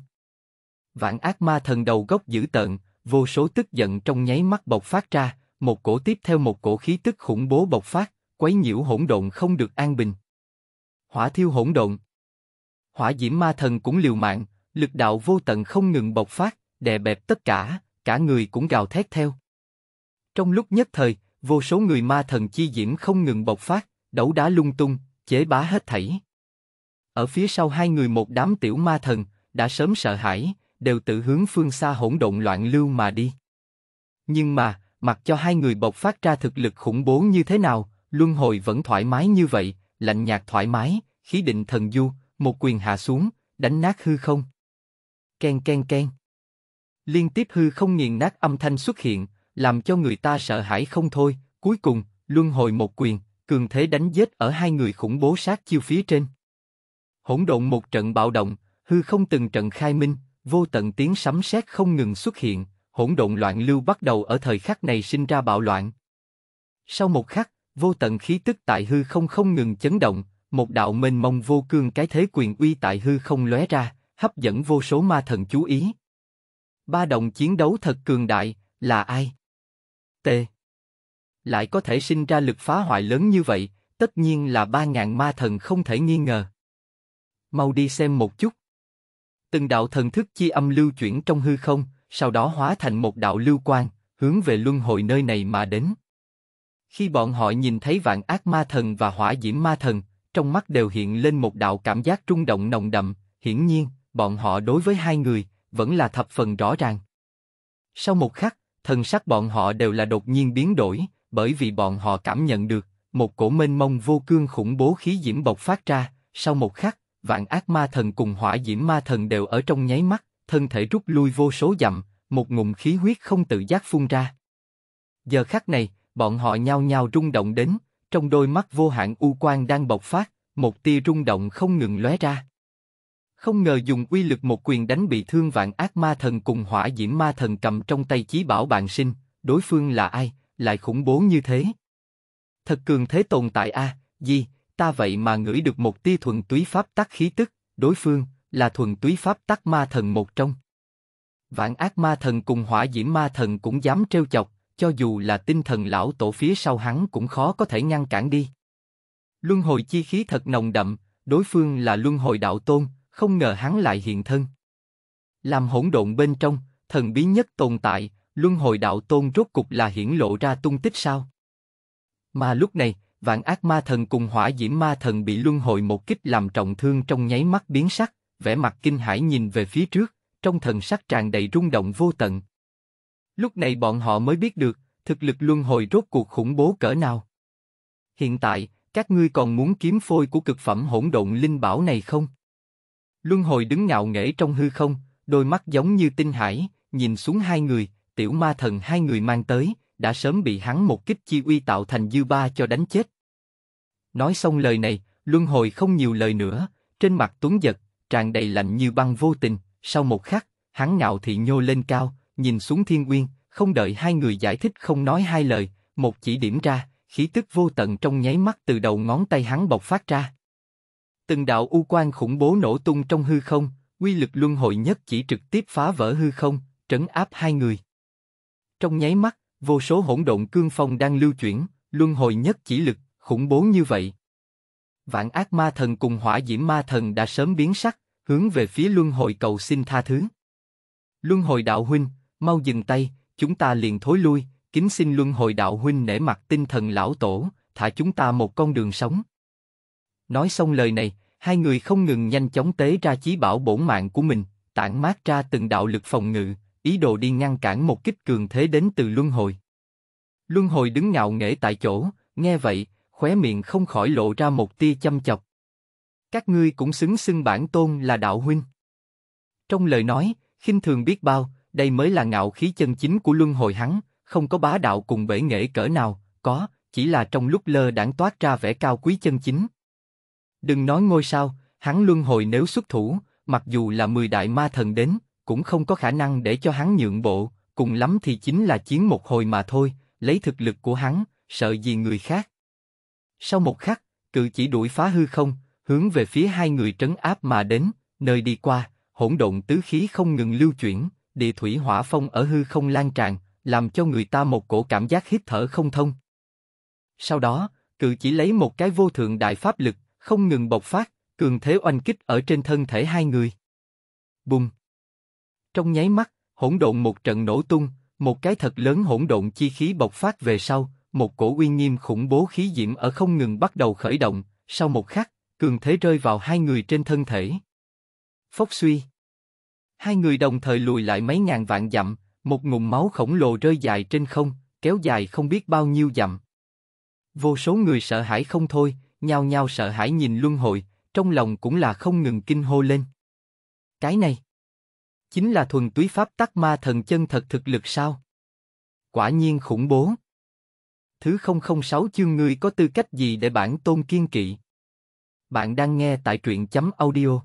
Vạn ác ma thần đầu gốc dữ tợn, vô số tức giận trong nháy mắt bộc phát ra, một cổ tiếp theo một cổ khí tức khủng bố bộc phát, quấy nhiễu hỗn độn không được an bình. Hỏa thiêu hỗn độn. Hỏa diễm ma thần cũng liều mạng, lực đạo vô tận không ngừng bộc phát, đè bẹp tất cả, cả người cũng gào thét theo. Trong lúc nhất thời, vô số người ma thần chi diễm không ngừng bộc phát, đấu đá lung tung, chế bá hết thảy. Ở phía sau hai người một đám tiểu ma thần, đã sớm sợ hãi, đều tự hướng phương xa hỗn độn loạn lưu mà đi. Nhưng mà, mặc cho hai người bộc phát ra thực lực khủng bố như thế nào, luân hồi vẫn thoải mái như vậy, lạnh nhạt thoải mái, khí định thần du, một quyền hạ xuống, đánh nát hư không. Ken ken ken. Liên tiếp hư không nghiền nát âm thanh xuất hiện, làm cho người ta sợ hãi không thôi. Cuối cùng, luân hồi một quyền, cường thế đánh giết ở hai người khủng bố sát chiêu phía trên. Hỗn độn một trận bạo động, hư không từng trận khai minh, vô tận tiếng sấm sét không ngừng xuất hiện, hỗn độn loạn lưu bắt đầu ở thời khắc này sinh ra bạo loạn. Sau một khắc, vô tận khí tức tại hư không không ngừng chấn động, một đạo mênh mông vô cương cái thế quyền uy tại hư không lóe ra, hấp dẫn vô số ma thần chú ý. Ba đồng chiến đấu thật cường đại, là ai? T. Lại có thể sinh ra lực phá hoại lớn như vậy, tất nhiên là ba ngàn ma thần không thể nghi ngờ. Mau đi xem một chút. Từng đạo thần thức chi âm lưu chuyển trong hư không, sau đó hóa thành một đạo lưu quang, hướng về luân hồi nơi này mà đến. Khi bọn họ nhìn thấy vạn ác ma thần và hỏa diễm ma thần, trong mắt đều hiện lên một đạo cảm giác trung động nồng đậm, hiển nhiên, bọn họ đối với hai người, vẫn là thập phần rõ ràng. Sau một khắc, thần sắc bọn họ đều là đột nhiên biến đổi, bởi vì bọn họ cảm nhận được, một cổ mênh mông vô cương khủng bố khí diễm bộc phát ra, sau một khắc, vạn ác ma thần cùng hỏa diễm ma thần đều ở trong nháy mắt, thân thể rút lui vô số dặm, một ngụm khí huyết không tự giác phun ra. Giờ khắc này, bọn họ nhao nhao rung động đến, trong đôi mắt vô hạn u quan đang bộc phát, một tia rung động không ngừng lóe ra không ngờ dùng uy lực một quyền đánh bị thương vạn ác ma thần cùng hỏa diễm ma thần cầm trong tay chí bảo bạn sinh, đối phương là ai, lại khủng bố như thế. Thật cường thế tồn tại a, à, gì, ta vậy mà ngửi được một tia thuần túy pháp tắc khí tức, đối phương là thuần túy pháp tắc ma thần một trong. Vạn ác ma thần cùng hỏa diễm ma thần cũng dám trêu chọc, cho dù là tinh thần lão tổ phía sau hắn cũng khó có thể ngăn cản đi. Luân hồi chi khí thật nồng đậm, đối phương là luân hồi đạo tôn, không ngờ hắn lại hiện thân. Làm hỗn độn bên trong, thần bí nhất tồn tại, luân hồi đạo tôn rốt cục là hiển lộ ra tung tích sao? Mà lúc này, vạn ác ma thần cùng hỏa diễm ma thần bị luân hồi một kích làm trọng thương trong nháy mắt biến sắc, vẻ mặt kinh hãi nhìn về phía trước, trong thần sắc tràn đầy rung động vô tận. Lúc này bọn họ mới biết được, thực lực luân hồi rốt cuộc khủng bố cỡ nào. Hiện tại, các ngươi còn muốn kiếm phôi của cực phẩm hỗn độn linh bảo này không? Luân hồi đứng ngạo nghễ trong hư không, đôi mắt giống như tinh hải, nhìn xuống hai người, tiểu ma thần hai người mang tới, đã sớm bị hắn một kích chi uy tạo thành dư ba cho đánh chết. Nói xong lời này, luân hồi không nhiều lời nữa, trên mặt tuấn giật, tràn đầy lạnh như băng vô tình, sau một khắc, hắn ngạo thị nhô lên cao, nhìn xuống thiên nguyên, không đợi hai người giải thích không nói hai lời, một chỉ điểm ra, khí tức vô tận trong nháy mắt từ đầu ngón tay hắn bộc phát ra. Từng đạo u quan khủng bố nổ tung trong hư không, quy lực luân hồi nhất chỉ trực tiếp phá vỡ hư không, trấn áp hai người. Trong nháy mắt, vô số hỗn độn cương phong đang lưu chuyển, luân hồi nhất chỉ lực, khủng bố như vậy. Vạn ác ma thần cùng hỏa diễm ma thần đã sớm biến sắc, hướng về phía luân hồi cầu xin tha thứ. Luân hồi đạo huynh, mau dừng tay, chúng ta liền thối lui, kính xin luân hồi đạo huynh nể mặt tinh thần lão tổ, thả chúng ta một con đường sống. Nói xong lời này, hai người không ngừng nhanh chóng tế ra chí bảo bổn mạng của mình, tản mát ra từng đạo lực phòng ngự, ý đồ đi ngăn cản một kích cường thế đến từ luân hồi. Luân hồi đứng ngạo nghễ tại chỗ, nghe vậy, khóe miệng không khỏi lộ ra một tia châm chọc. Các ngươi cũng xứng xưng bản tôn là đạo huynh. Trong lời nói, khinh thường biết bao, đây mới là ngạo khí chân chính của luân hồi hắn, không có bá đạo cùng bể nghệ cỡ nào, có, chỉ là trong lúc lơ đãng toát ra vẻ cao quý chân chính. Đừng nói ngôi sao, hắn luân hồi nếu xuất thủ, mặc dù là mười đại ma thần đến, cũng không có khả năng để cho hắn nhượng bộ, cùng lắm thì chính là chiến một hồi mà thôi, lấy thực lực của hắn, sợ gì người khác. Sau một khắc, cự chỉ đuổi phá hư không, hướng về phía hai người trấn áp mà đến, nơi đi qua, hỗn độn tứ khí không ngừng lưu chuyển, địa thủy hỏa phong ở hư không lan tràn, làm cho người ta một cổ cảm giác hít thở không thông. Sau đó, cự chỉ lấy một cái vô thượng đại pháp lực, không ngừng bộc phát, cường thế oanh kích ở trên thân thể hai người. Bùng! Trong nháy mắt, hỗn độn một trận nổ tung, một cái thật lớn hỗn độn chi khí bộc phát về sau, một cổ uy nghiêm khủng bố khí diễm ở không ngừng bắt đầu khởi động, sau một khắc, cường thế rơi vào hai người trên thân thể. Phốc suy! Hai người đồng thời lùi lại mấy ngàn vạn dặm, một ngụm máu khổng lồ rơi dài trên không, kéo dài không biết bao nhiêu dặm. Vô số người sợ hãi không thôi, nhao nhao sợ hãi nhìn luân hồi, trong lòng cũng là không ngừng kinh hô lên. Cái này chính là thuần túy pháp tắc ma thần chân thật thực lực sao? Quả nhiên khủng bố. Thứ 006 chương ngươi có tư cách gì để bản tôn kiên kỵ? Bạn đang nghe tại truyện chấm audio.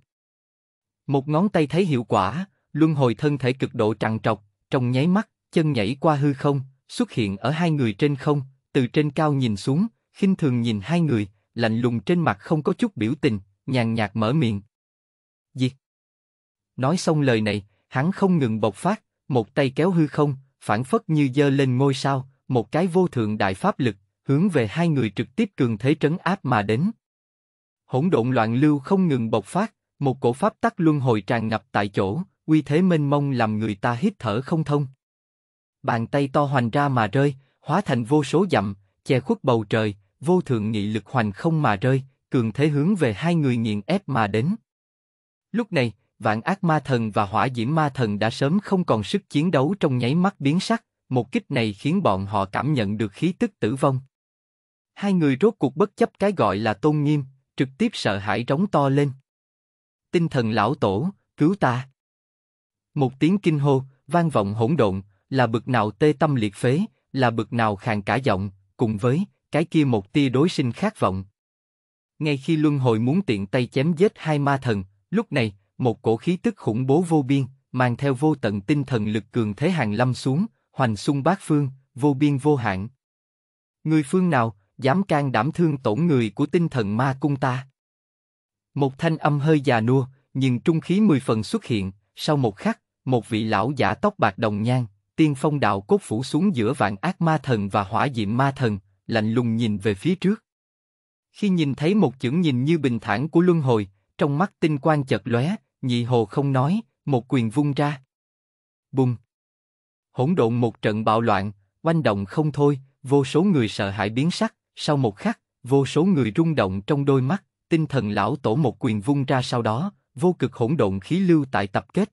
Một ngón tay thấy hiệu quả, luân hồi thân thể cực độ trằn trọc, trong nháy mắt, chân nhảy qua hư không, xuất hiện ở hai người trên không, từ trên cao nhìn xuống, khinh thường nhìn hai người, lạnh lùng trên mặt không có chút biểu tình, nhàn nhạt mở miệng. Diệt. Nói xong lời này, hắn không ngừng bộc phát, một tay kéo hư không, phản phất như dơ lên ngôi sao, một cái vô thượng đại pháp lực, hướng về hai người trực tiếp cường thế trấn áp mà đến. Hỗn độn loạn lưu không ngừng bộc phát, một cổ pháp tắc luân hồi tràn ngập tại chỗ, uy thế mênh mông làm người ta hít thở không thông. Bàn tay to hoành ra mà rơi, hóa thành vô số dặm, che khuất bầu trời, vô thượng nghị lực hoành không mà rơi, cường thế hướng về hai người nghiền ép mà đến. Lúc này, vạn ác ma thần và hỏa diễm ma thần đã sớm không còn sức chiến đấu trong nháy mắt biến sắc, một kích này khiến bọn họ cảm nhận được khí tức tử vong. Hai người rốt cuộc bất chấp cái gọi là tôn nghiêm, trực tiếp sợ hãi rống to lên. Tinh thần lão tổ, cứu ta! Một tiếng kinh hô, vang vọng hỗn độn, là bực nào tê tâm liệt phế, là bực nào khàn cả giọng, cùng với cái kia một tia đối sinh khát vọng. Ngay khi luân hồi muốn tiện tay chém giết hai ma thần, lúc này, một cổ khí tức khủng bố vô biên, mang theo vô tận tinh thần lực cường thế hàng lâm xuống, hoành xung bát phương, vô biên vô hạn. Người phương nào, dám can đảm thương tổn người của tinh thần ma cung ta? Một thanh âm hơi già nua, nhưng trung khí mười phần xuất hiện, sau một khắc, một vị lão giả tóc bạc đồng nhan, tiên phong đạo cốt phủ xuống giữa vạn ác ma thần và hỏa diệm ma thần, lạnh lùng nhìn về phía trước. Khi nhìn thấy một chữ nhìn như bình thản của luân hồi, trong mắt tinh quang chợt lóe, nhị hồ không nói, một quyền vung ra. Bùng! Hỗn độn một trận bạo loạn, oanh động không thôi, vô số người sợ hãi biến sắc, sau một khắc, vô số người rung động trong đôi mắt, tinh thần lão tổ một quyền vung ra sau đó, vô cực hỗn độn khí lưu tại tập kết.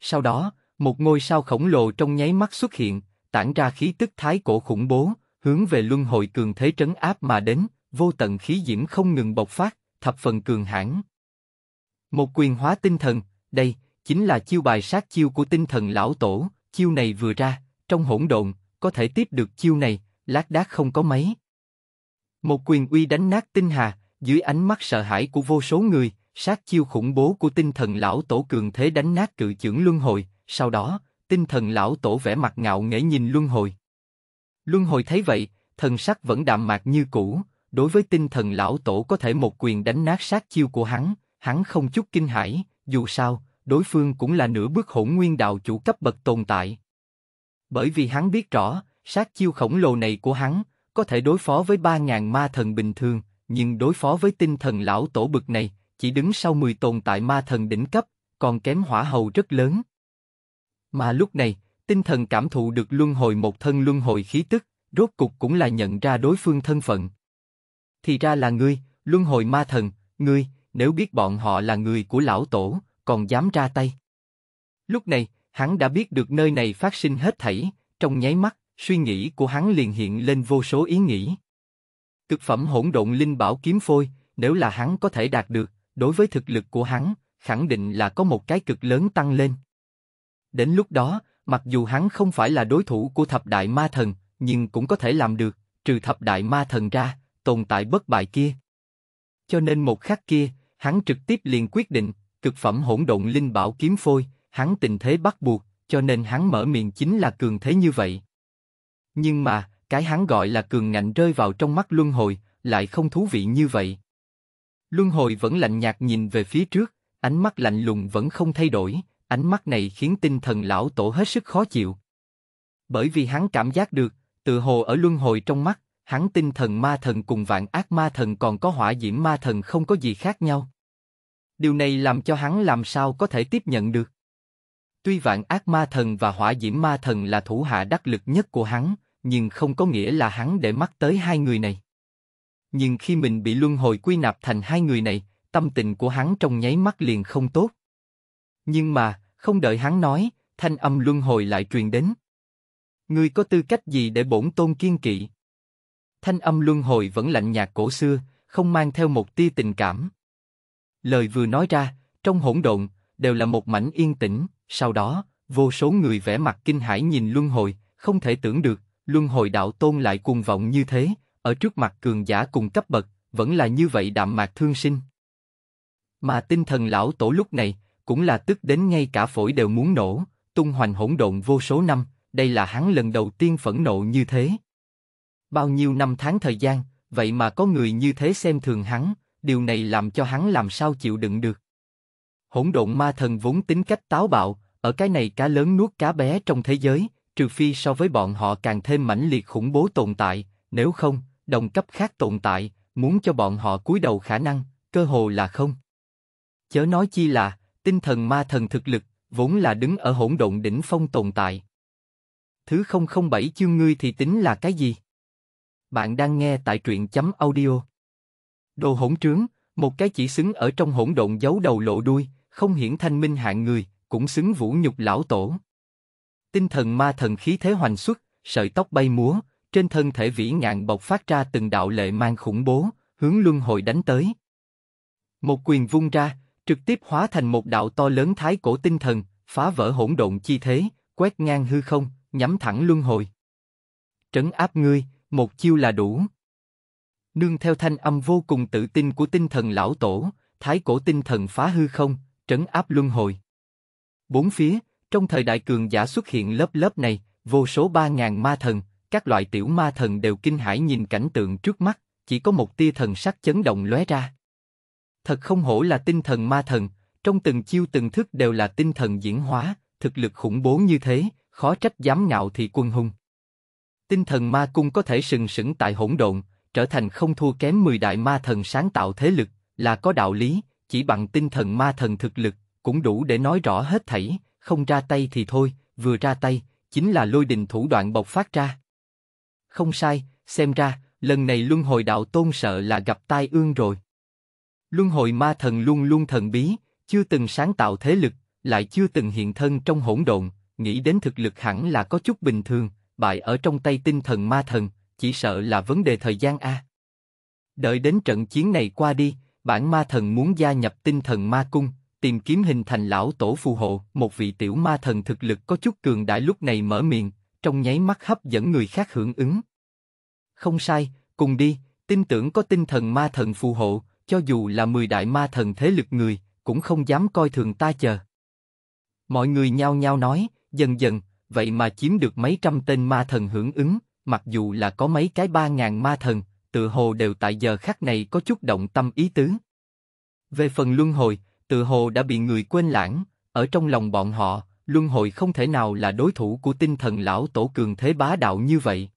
Sau đó, một ngôi sao khổng lồ trong nháy mắt xuất hiện, tản ra khí tức thái cổ khủng bố, hướng về luân hồi cường thế trấn áp mà đến, vô tận khí diễm không ngừng bộc phát, thập phần cường hãn. Một quyền hóa tinh thần, đây chính là chiêu bài sát chiêu của tinh thần lão tổ, chiêu này vừa ra, trong hỗn độn có thể tiếp được chiêu này, lác đác không có mấy. Một quyền uy đánh nát tinh hà, dưới ánh mắt sợ hãi của vô số người, sát chiêu khủng bố của tinh thần lão tổ cường thế đánh nát cự trưởng luân hồi, sau đó, tinh thần lão tổ vẻ mặt ngạo nghễ nhìn luân hồi. Luân hồi thấy vậy, thần sắc vẫn đạm mạc như cũ, đối với tinh thần lão tổ có thể một quyền đánh nát sát chiêu của hắn, hắn không chút kinh hãi, dù sao, đối phương cũng là nửa bước hỗn nguyên đạo chủ cấp bậc tồn tại. Bởi vì hắn biết rõ, sát chiêu khổng lồ này của hắn, có thể đối phó với ba ngàn ma thần bình thường, nhưng đối phó với tinh thần lão tổ bực này, chỉ đứng sau 10 tồn tại ma thần đỉnh cấp, còn kém hỏa hầu rất lớn. Mà lúc này, tinh thần cảm thụ được luân hồi một thân luân hồi khí tức, rốt cục cũng là nhận ra đối phương thân phận. Thì ra là ngươi, luân hồi ma thần, ngươi, nếu biết bọn họ là người của lão tổ, còn dám ra tay. Lúc này, hắn đã biết được nơi này phát sinh hết thảy, trong nháy mắt, suy nghĩ của hắn liền hiện lên vô số ý nghĩ. Cực phẩm hỗn độn linh bảo kiếm phôi, nếu là hắn có thể đạt được, đối với thực lực của hắn, khẳng định là có một cái cực lớn tăng lên. Đến lúc đó, Mặc dù hắn không phải là đối thủ của thập đại ma thần, nhưng cũng có thể làm được, trừ thập đại ma thần ra, tồn tại bất bại kia. Cho nên một khắc kia, hắn trực tiếp liền quyết định, cực phẩm hỗn độn linh bảo kiếm phôi, hắn tình thế bắt buộc, cho nên hắn mở miệng chính là cường thế như vậy. Nhưng mà, cái hắn gọi là cường ngạnh rơi vào trong mắt luân hồi, lại không thú vị như vậy. Luân hồi vẫn lạnh nhạt nhìn về phía trước, ánh mắt lạnh lùng vẫn không thay đổi, ánh mắt này khiến tinh thần lão tổ hết sức khó chịu. Bởi vì hắn cảm giác được, tự hồ ở luân hồi trong mắt, hắn tinh thần ma thần cùng vạn ác ma thần còn có hỏa diễm ma thần không có gì khác nhau. Điều này làm cho hắn làm sao có thể tiếp nhận được. Tuy vạn ác ma thần và hỏa diễm ma thần là thủ hạ đắc lực nhất của hắn, nhưng không có nghĩa là hắn để mắt tới hai người này. Nhưng khi mình bị luân hồi quy nạp thành hai người này, tâm tình của hắn trong nháy mắt liền không tốt. Nhưng mà, không đợi hắn nói, thanh âm luân hồi lại truyền đến. Ngươi có tư cách gì để bổn tôn kiên kỵ? Thanh âm luân hồi vẫn lạnh nhạt cổ xưa, không mang theo một tia tình cảm. Lời vừa nói ra, trong hỗn độn, đều là một mảnh yên tĩnh, sau đó, vô số người vẻ mặt kinh hãi nhìn luân hồi, không thể tưởng được, luân hồi đạo tôn lại cuồng vọng như thế, ở trước mặt cường giả cùng cấp bậc, vẫn là như vậy đạm mạc thương sinh. Mà tinh thần lão tổ lúc này, cũng là tức đến ngay cả phổi đều muốn nổ, tung hoành hỗn độn vô số năm, đây là hắn lần đầu tiên phẫn nộ như thế. Bao nhiêu năm tháng thời gian, vậy mà có người như thế xem thường hắn, điều này làm cho hắn làm sao chịu đựng được. Hỗn độn ma thần vốn tính cách táo bạo, ở cái này cá lớn nuốt cá bé trong thế giới, trừ phi so với bọn họ càng thêm mãnh liệt khủng bố tồn tại, nếu không, đồng cấp khác tồn tại, muốn cho bọn họ cúi đầu khả năng, cơ hồ là không. Chớ nói chi là, Tinh thần ma thần thực lực, vốn là đứng ở hỗn độn đỉnh phong tồn tại. Thứ 007 chương ngươi thì tính là cái gì? Bạn đang nghe tại truyện chấm audio. Đồ hỗn trướng, một cái chỉ xứng ở trong hỗn độn giấu đầu lộ đuôi, không hiển thanh minh hạng người, cũng xứng vũ nhục lão tổ. Tinh thần ma thần khí thế hoành xuất, sợi tóc bay múa, trên thân thể vĩ ngạn bộc phát ra từng đạo lệ mang khủng bố, hướng luân hồi đánh tới. Một quyền vung ra, trực tiếp hóa thành một đạo to lớn thái cổ tinh thần, phá vỡ hỗn độn chi thế, quét ngang hư không, nhắm thẳng luân hồi. Trấn áp ngươi, một chiêu là đủ. Nương theo thanh âm vô cùng tự tin của tinh thần lão tổ, thái cổ tinh thần phá hư không, trấn áp luân hồi. Bốn phía, trong thời đại cường giả xuất hiện lớp lớp này, vô số ba ngàn ma thần, các loại tiểu ma thần đều kinh hãi nhìn cảnh tượng trước mắt, chỉ có một tia thần sắc chấn động lóe ra. Thật không hổ là tinh thần ma thần, trong từng chiêu từng thức đều là tinh thần diễn hóa, thực lực khủng bố như thế, khó trách dám ngạo thị quân hùng Tinh thần ma cung có thể sừng sững tại hỗn độn, trở thành không thua kém 10 đại ma thần sáng tạo thế lực, là có đạo lý, chỉ bằng tinh thần ma thần thực lực, cũng đủ để nói rõ hết thảy, không ra tay thì thôi, vừa ra tay, chính là lôi đình thủ đoạn bộc phát ra. Không sai, xem ra, lần này luân hồi đạo tôn sợ là gặp tai ương rồi. Luân hồi ma thần luôn luôn thần bí, chưa từng sáng tạo thế lực, lại chưa từng hiện thân trong hỗn độn, nghĩ đến thực lực hẳn là có chút bình thường, bại ở trong tay tinh thần ma thần, chỉ sợ là vấn đề thời gian a. Đợi đến trận chiến này qua đi, bản ma thần muốn gia nhập tinh thần ma cung, tìm kiếm hình thành lão tổ phù hộ, một vị tiểu ma thần thực lực có chút cường đại lúc này mở miệng, trong nháy mắt hấp dẫn người khác hưởng ứng. Không sai, cùng đi, tin tưởng có tinh thần ma thần phù hộ, cho dù là mười đại ma thần thế lực người, cũng không dám coi thường ta chờ. Mọi người nhao nhao nói, dần dần, vậy mà chiếm được mấy trăm tên ma thần hưởng ứng, mặc dù là có mấy cái ba ngàn ma thần, tự hồ đều tại giờ khắc này có chút động tâm ý tứ. Về phần luân hồi, tự hồ đã bị người quên lãng, ở trong lòng bọn họ, luân hồi không thể nào là đối thủ của tinh thần lão tổ cường thế bá đạo như vậy.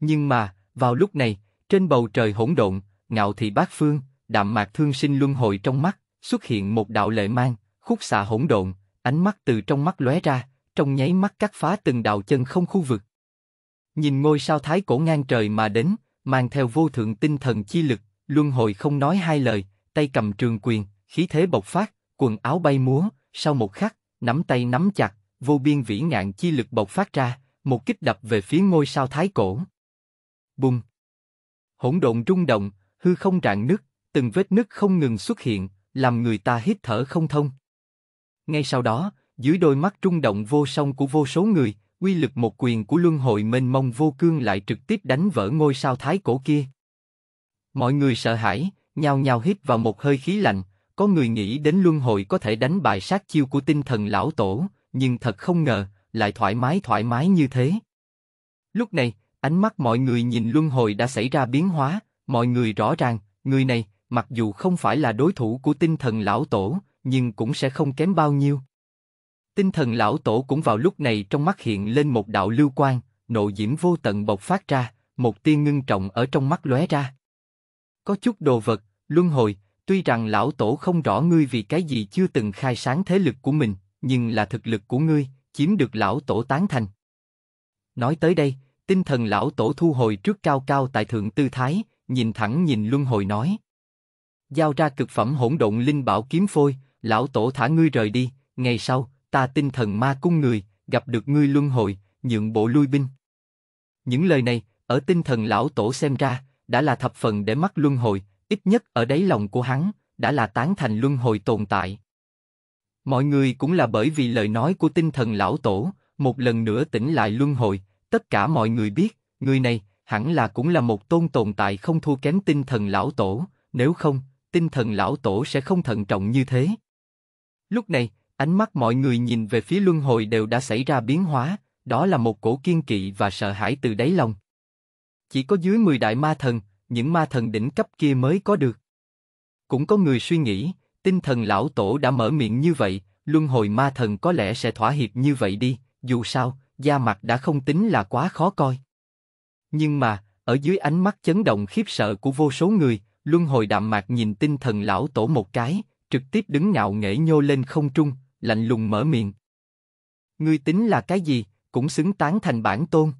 Nhưng mà, vào lúc này, trên bầu trời hỗn độn, ngạo thị bát phương, đạm mạc thương sinh luân hồi trong mắt, xuất hiện một đạo lệ mang, khúc xạ hỗn độn, ánh mắt từ trong mắt lóe ra, trong nháy mắt cắt phá từng đạo chân không khu vực. Nhìn ngôi sao thái cổ ngang trời mà đến, mang theo vô thượng tinh thần chi lực, luân hồi không nói hai lời, tay cầm trường quyền, khí thế bộc phát, quần áo bay múa, sau một khắc, nắm tay nắm chặt, vô biên vĩ ngạn chi lực bộc phát ra, một kích đập về phía ngôi sao thái cổ. Bùng! Hỗn độn rung động, hư không rạn nứt, từng vết nứt không ngừng xuất hiện, làm người ta hít thở không thông. Ngay sau đó, dưới đôi mắt trung động vô song của vô số người, quy lực một quyền của luân hồi mênh mông vô cương lại trực tiếp đánh vỡ ngôi sao thái cổ kia. Mọi người sợ hãi, nhao nhao hít vào một hơi khí lạnh, có người nghĩ đến luân hồi có thể đánh bại sát chiêu của tinh thần lão tổ, nhưng thật không ngờ, lại thoải mái thoải mái như thế. Lúc này, ánh mắt mọi người nhìn luân hồi đã xảy ra biến hóa, mọi người rõ ràng, người này, mặc dù không phải là đối thủ của tinh thần lão tổ, nhưng cũng sẽ không kém bao nhiêu. Tinh thần lão tổ cũng vào lúc này trong mắt hiện lên một đạo lưu quang, nộ diễm vô tận bộc phát ra, một tia ngưng trọng ở trong mắt lóe ra. Có chút đồ vật, luân hồi, tuy rằng lão tổ không rõ ngươi vì cái gì chưa từng khai sáng thế lực của mình, nhưng là thực lực của ngươi, chiếm được lão tổ tán thành. Nói tới đây, tinh thần lão tổ thu hồi trước cao cao tại thượng tư thái, nhìn thẳng nhìn luân hồi nói, giao ra cực phẩm hỗn độn linh bảo kiếm phôi, lão tổ thả ngươi rời đi, ngày sau, ta tinh thần ma cung người, gặp được ngươi luân hồi, nhượng bộ lui binh. Những lời này, ở tinh thần lão tổ xem ra, đã là thập phần để mắt luân hồi, ít nhất ở đáy lòng của hắn, đã là tán thành luân hồi tồn tại. Mọi người cũng là bởi vì lời nói của tinh thần lão tổ, một lần nữa tỉnh lại luân hồi, tất cả mọi người biết, người này, hẳn là cũng là một tôn tồn tại không thua kém tinh thần lão tổ, nếu không, tinh thần lão tổ sẽ không thận trọng như thế. Lúc này, ánh mắt mọi người nhìn về phía luân hồi đều đã xảy ra biến hóa, đó là một cổ kiên kỵ và sợ hãi từ đáy lòng. Chỉ có dưới 10 đại ma thần, những ma thần đỉnh cấp kia mới có được. Cũng có người suy nghĩ, tinh thần lão tổ đã mở miệng như vậy, luân hồi ma thần có lẽ sẽ thỏa hiệp như vậy đi, dù sao, da mặt đã không tính là quá khó coi. Nhưng mà, ở dưới ánh mắt chấn động khiếp sợ của vô số người, Luân hồi đạm mạc nhìn tinh thần lão tổ một cái, trực tiếp đứng ngạo nghễ nhô lên không trung, lạnh lùng mở miệng. Ngươi tính là cái gì, cũng xứng tán thành bản tôn.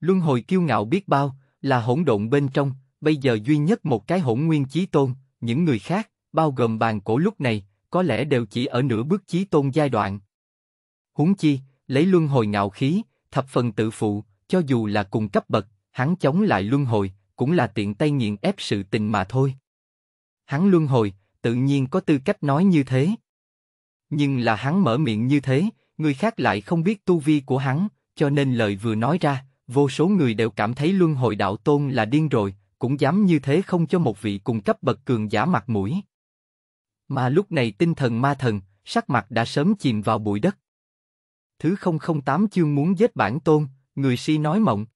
Luân hồi kiêu ngạo biết bao, là hỗn độn bên trong, bây giờ duy nhất một cái hỗn nguyên chí tôn, những người khác, bao gồm bàn cổ lúc này, có lẽ đều chỉ ở nửa bước chí tôn giai đoạn. Huống chi, lấy luân hồi ngạo khí, thập phần tự phụ, cho dù là cùng cấp bậc, hắn chống lại luân hồi, cũng là tiện tay nghiện ép sự tình mà thôi. Hắn luân hồi, tự nhiên có tư cách nói như thế. Nhưng là hắn mở miệng như thế, người khác lại không biết tu vi của hắn, cho nên lời vừa nói ra, vô số người đều cảm thấy luân hồi đạo tôn là điên rồi, cũng dám như thế không cho một vị cùng cấp bậc cường giả mặt mũi. Mà lúc này tinh thần ma thần, sắc mặt đã sớm chìm vào bụi đất. Thứ 008 chương muốn giết bản tôn, người si nói mộng.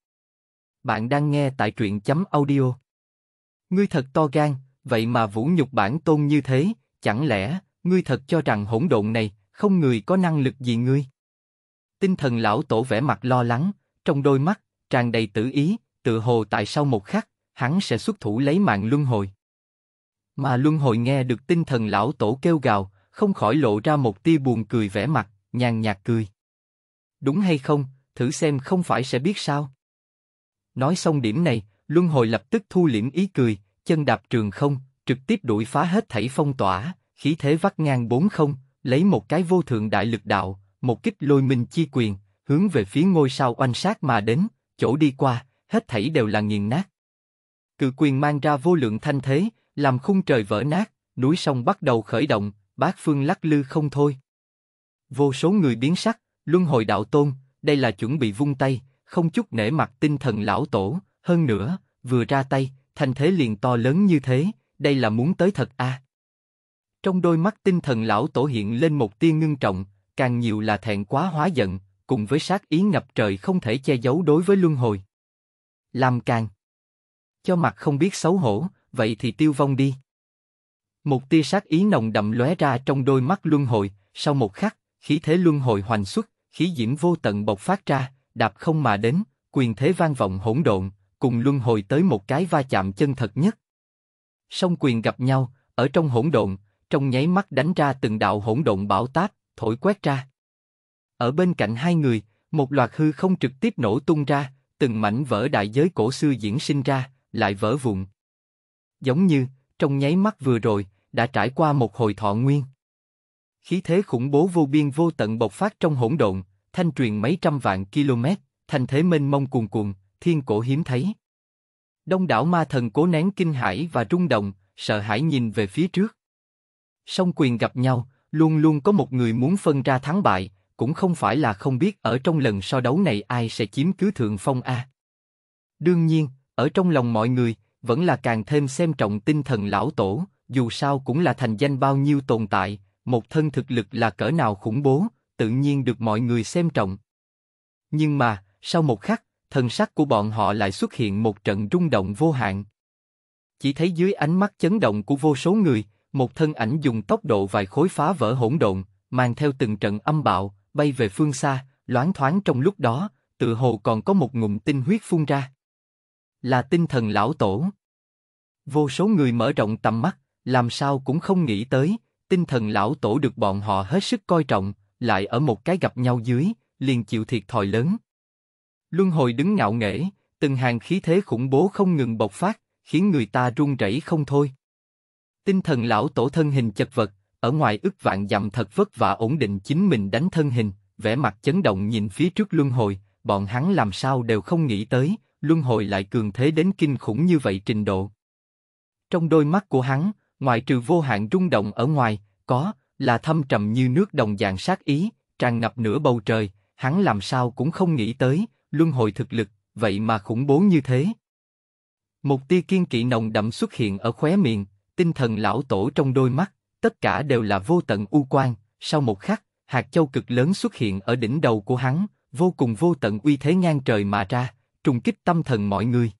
Bạn đang nghe tại truyện chấm audio. Ngươi thật to gan, vậy mà vũ nhục bản tôn như thế, chẳng lẽ ngươi thật cho rằng hỗn độn này không người có năng lực gì ngươi? Tinh thần lão tổ vẻ mặt lo lắng, trong đôi mắt tràn đầy tử ý, tự hồ tại sau một khắc hắn sẽ xuất thủ lấy mạng luân hồi. Mà luân hồi nghe được tinh thần lão tổ kêu gào, không khỏi lộ ra một tia buồn cười vẻ mặt, nhàn nhạt cười. Đúng hay không? Thử xem không phải sẽ biết sao. Nói xong điểm này, luân hồi lập tức thu liễm ý cười, chân đạp trường không, trực tiếp đuổi phá hết thảy phong tỏa, khí thế vắt ngang bốn không, lấy một cái vô thượng đại lực đạo, một kích lôi minh chi quyền, hướng về phía ngôi sao oanh sát mà đến, chỗ đi qua, hết thảy đều là nghiền nát. Cự quyền mang ra vô lượng thanh thế, làm khung trời vỡ nát, núi sông bắt đầu khởi động, bát phương lắc lư không thôi. Vô số người biến sắc, luân hồi đạo tôn, đây là chuẩn bị vung tay, không chút nể mặt tinh thần lão tổ, hơn nữa, vừa ra tay, thành thế liền to lớn như thế, đây là muốn tới thật a. À. Trong đôi mắt tinh thần lão tổ hiện lên một tia ngưng trọng, càng nhiều là thẹn quá hóa giận, cùng với sát ý ngập trời không thể che giấu đối với luân hồi. Làm càng cho mặt không biết xấu hổ, vậy thì tiêu vong đi. Một tia sát ý nồng đậm lóe ra trong đôi mắt luân hồi, sau một khắc, khí thế luân hồi hoành xuất, khí diễm vô tận bộc phát ra, đạp không mà đến, quyền thế vang vọng hỗn độn, cùng luân hồi tới một cái va chạm chân thật nhất. Song quyền gặp nhau, ở trong hỗn độn, trong nháy mắt đánh ra từng đạo hỗn độn bão táp, thổi quét ra. Ở bên cạnh hai người, một loạt hư không trực tiếp nổ tung ra, từng mảnh vỡ đại giới cổ xưa diễn sinh ra, lại vỡ vụn. Giống như, trong nháy mắt vừa rồi, đã trải qua một hồi thọ nguyên. Khí thế khủng bố vô biên vô tận bộc phát trong hỗn độn, thanh truyền mấy trăm vạn km, thành thế mênh mông cuồn cuộn, thiên cổ hiếm thấy. Đông đảo ma thần cố nén kinh hãi và rung động, sợ hãi nhìn về phía trước. Song quyền gặp nhau, luôn luôn có một người muốn phân ra thắng bại, cũng không phải là không biết ở trong lần so đấu này ai sẽ chiếm cứ thượng phong a. Đương nhiên, ở trong lòng mọi người, vẫn là càng thêm xem trọng tinh thần lão tổ, dù sao cũng là thành danh bao nhiêu tồn tại, một thân thực lực là cỡ nào khủng bố, tự nhiên được mọi người xem trọng. Nhưng mà, sau một khắc, thần sắc của bọn họ lại xuất hiện một trận rung động vô hạn. Chỉ thấy dưới ánh mắt chấn động của vô số người, một thân ảnh dùng tốc độ vài khối phá vỡ hỗn độn, mang theo từng trận âm bạo, bay về phương xa, loáng thoáng trong lúc đó, tự hồ còn có một ngụm tinh huyết phun ra. Là tinh thần lão tổ. Vô số người mở rộng tầm mắt, làm sao cũng không nghĩ tới, tinh thần lão tổ được bọn họ hết sức coi trọng, lại ở một cái gặp nhau dưới, liền chịu thiệt thòi lớn. Luân hồi đứng ngạo nghễ, từng hàng khí thế khủng bố không ngừng bộc phát, khiến người ta run rẩy không thôi. Tinh thần lão tổ thân hình chật vật, ở ngoài ức vạn dặm thật vất vả ổn định chính mình đánh thân hình, vẻ mặt chấn động nhìn phía trước luân hồi, bọn hắn làm sao đều không nghĩ tới, luân hồi lại cường thế đến kinh khủng như vậy trình độ. Trong đôi mắt của hắn, ngoại trừ vô hạn rung động ở ngoài, có là thâm trầm như nước đồng dạng sát ý, tràn ngập nửa bầu trời, hắn làm sao cũng không nghĩ tới, luân hồi thực lực, vậy mà khủng bố như thế. Một tia kiên kỵ nồng đậm xuất hiện ở khóe miệng, tinh thần lão tổ trong đôi mắt, tất cả đều là vô tận u quan, sau một khắc, hạt châu cực lớn xuất hiện ở đỉnh đầu của hắn, vô cùng vô tận uy thế ngang trời mà ra, trùng kích tâm thần mọi người.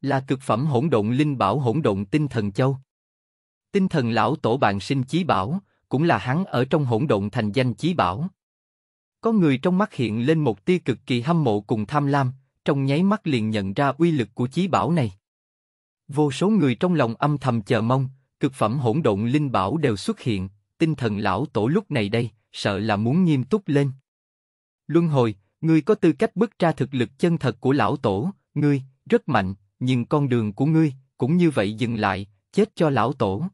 Là cực phẩm hỗn độn linh bảo hỗn độn tinh thần châu. Tinh thần lão tổ bạn sinh chí bảo, cũng là hắn ở trong hỗn độn thành danh chí bảo. Có người trong mắt hiện lên một tia cực kỳ hâm mộ cùng tham lam, trong nháy mắt liền nhận ra uy lực của chí bảo này. Vô số người trong lòng âm thầm chờ mong, cực phẩm hỗn độn linh bảo đều xuất hiện, tinh thần lão tổ lúc này đây, sợ là muốn nghiêm túc lên. Luân hồi, ngươi có tư cách bước ra thực lực chân thật của lão tổ, ngươi, rất mạnh, nhưng con đường của ngươi, cũng như vậy dừng lại, chết cho lão tổ.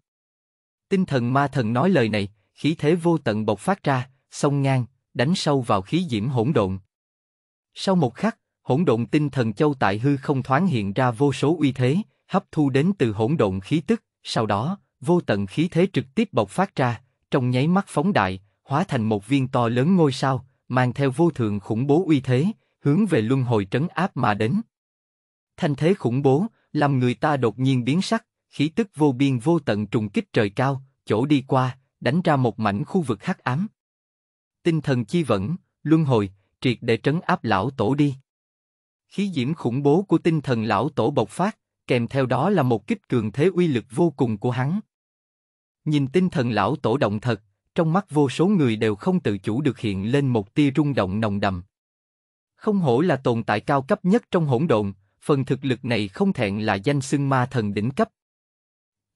Tinh thần ma thần nói lời này, khí thế vô tận bộc phát ra, sông ngang, đánh sâu vào khí diễm hỗn độn. Sau một khắc, hỗn độn tinh thần châu tại hư không thoáng hiện ra vô số uy thế, hấp thu đến từ hỗn độn khí tức, sau đó, vô tận khí thế trực tiếp bộc phát ra, trong nháy mắt phóng đại, hóa thành một viên to lớn ngôi sao, mang theo vô thượng khủng bố uy thế, hướng về luân hồi trấn áp mà đến. Thanh thế khủng bố, làm người ta đột nhiên biến sắc, khí tức vô biên vô tận trùng kích trời cao, chỗ đi qua, đánh ra một mảnh khu vực hắc ám. Tinh thần chi vẫn, luân hồi, triệt để trấn áp lão tổ đi. Khí diễm khủng bố của tinh thần lão tổ bộc phát, kèm theo đó là một kích cường thế uy lực vô cùng của hắn. Nhìn tinh thần lão tổ động thật, trong mắt vô số người đều không tự chủ được hiện lên một tia rung động nồng đầm Không hổ là tồn tại cao cấp nhất trong hỗn độn, phần thực lực này không thẹn là danh xưng ma thần đỉnh cấp,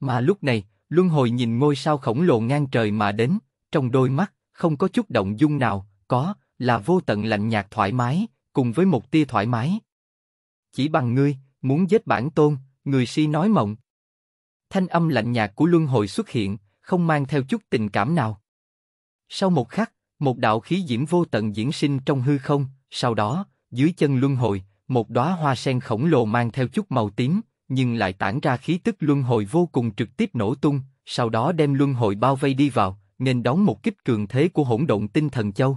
mà lúc này, luân hồi nhìn ngôi sao khổng lồ ngang trời mà đến, trong đôi mắt không có chút động dung nào, có là vô tận lạnh nhạt thoải mái, cùng với một tia thoải mái. Chỉ bằng ngươi, muốn giết bản tôn, người si nói mộng. Thanh âm lạnh nhạt của luân hồi xuất hiện, không mang theo chút tình cảm nào. Sau một khắc, một đạo khí diễm vô tận diễn sinh trong hư không, sau đó, dưới chân luân hồi, một đóa hoa sen khổng lồ mang theo chút màu tím, nhưng lại tản ra khí tức luân hồi vô cùng trực tiếp nổ tung, sau đó đem luân hồi bao vây đi vào, nên đón một kích cường thế của hỗn độn tinh thần châu.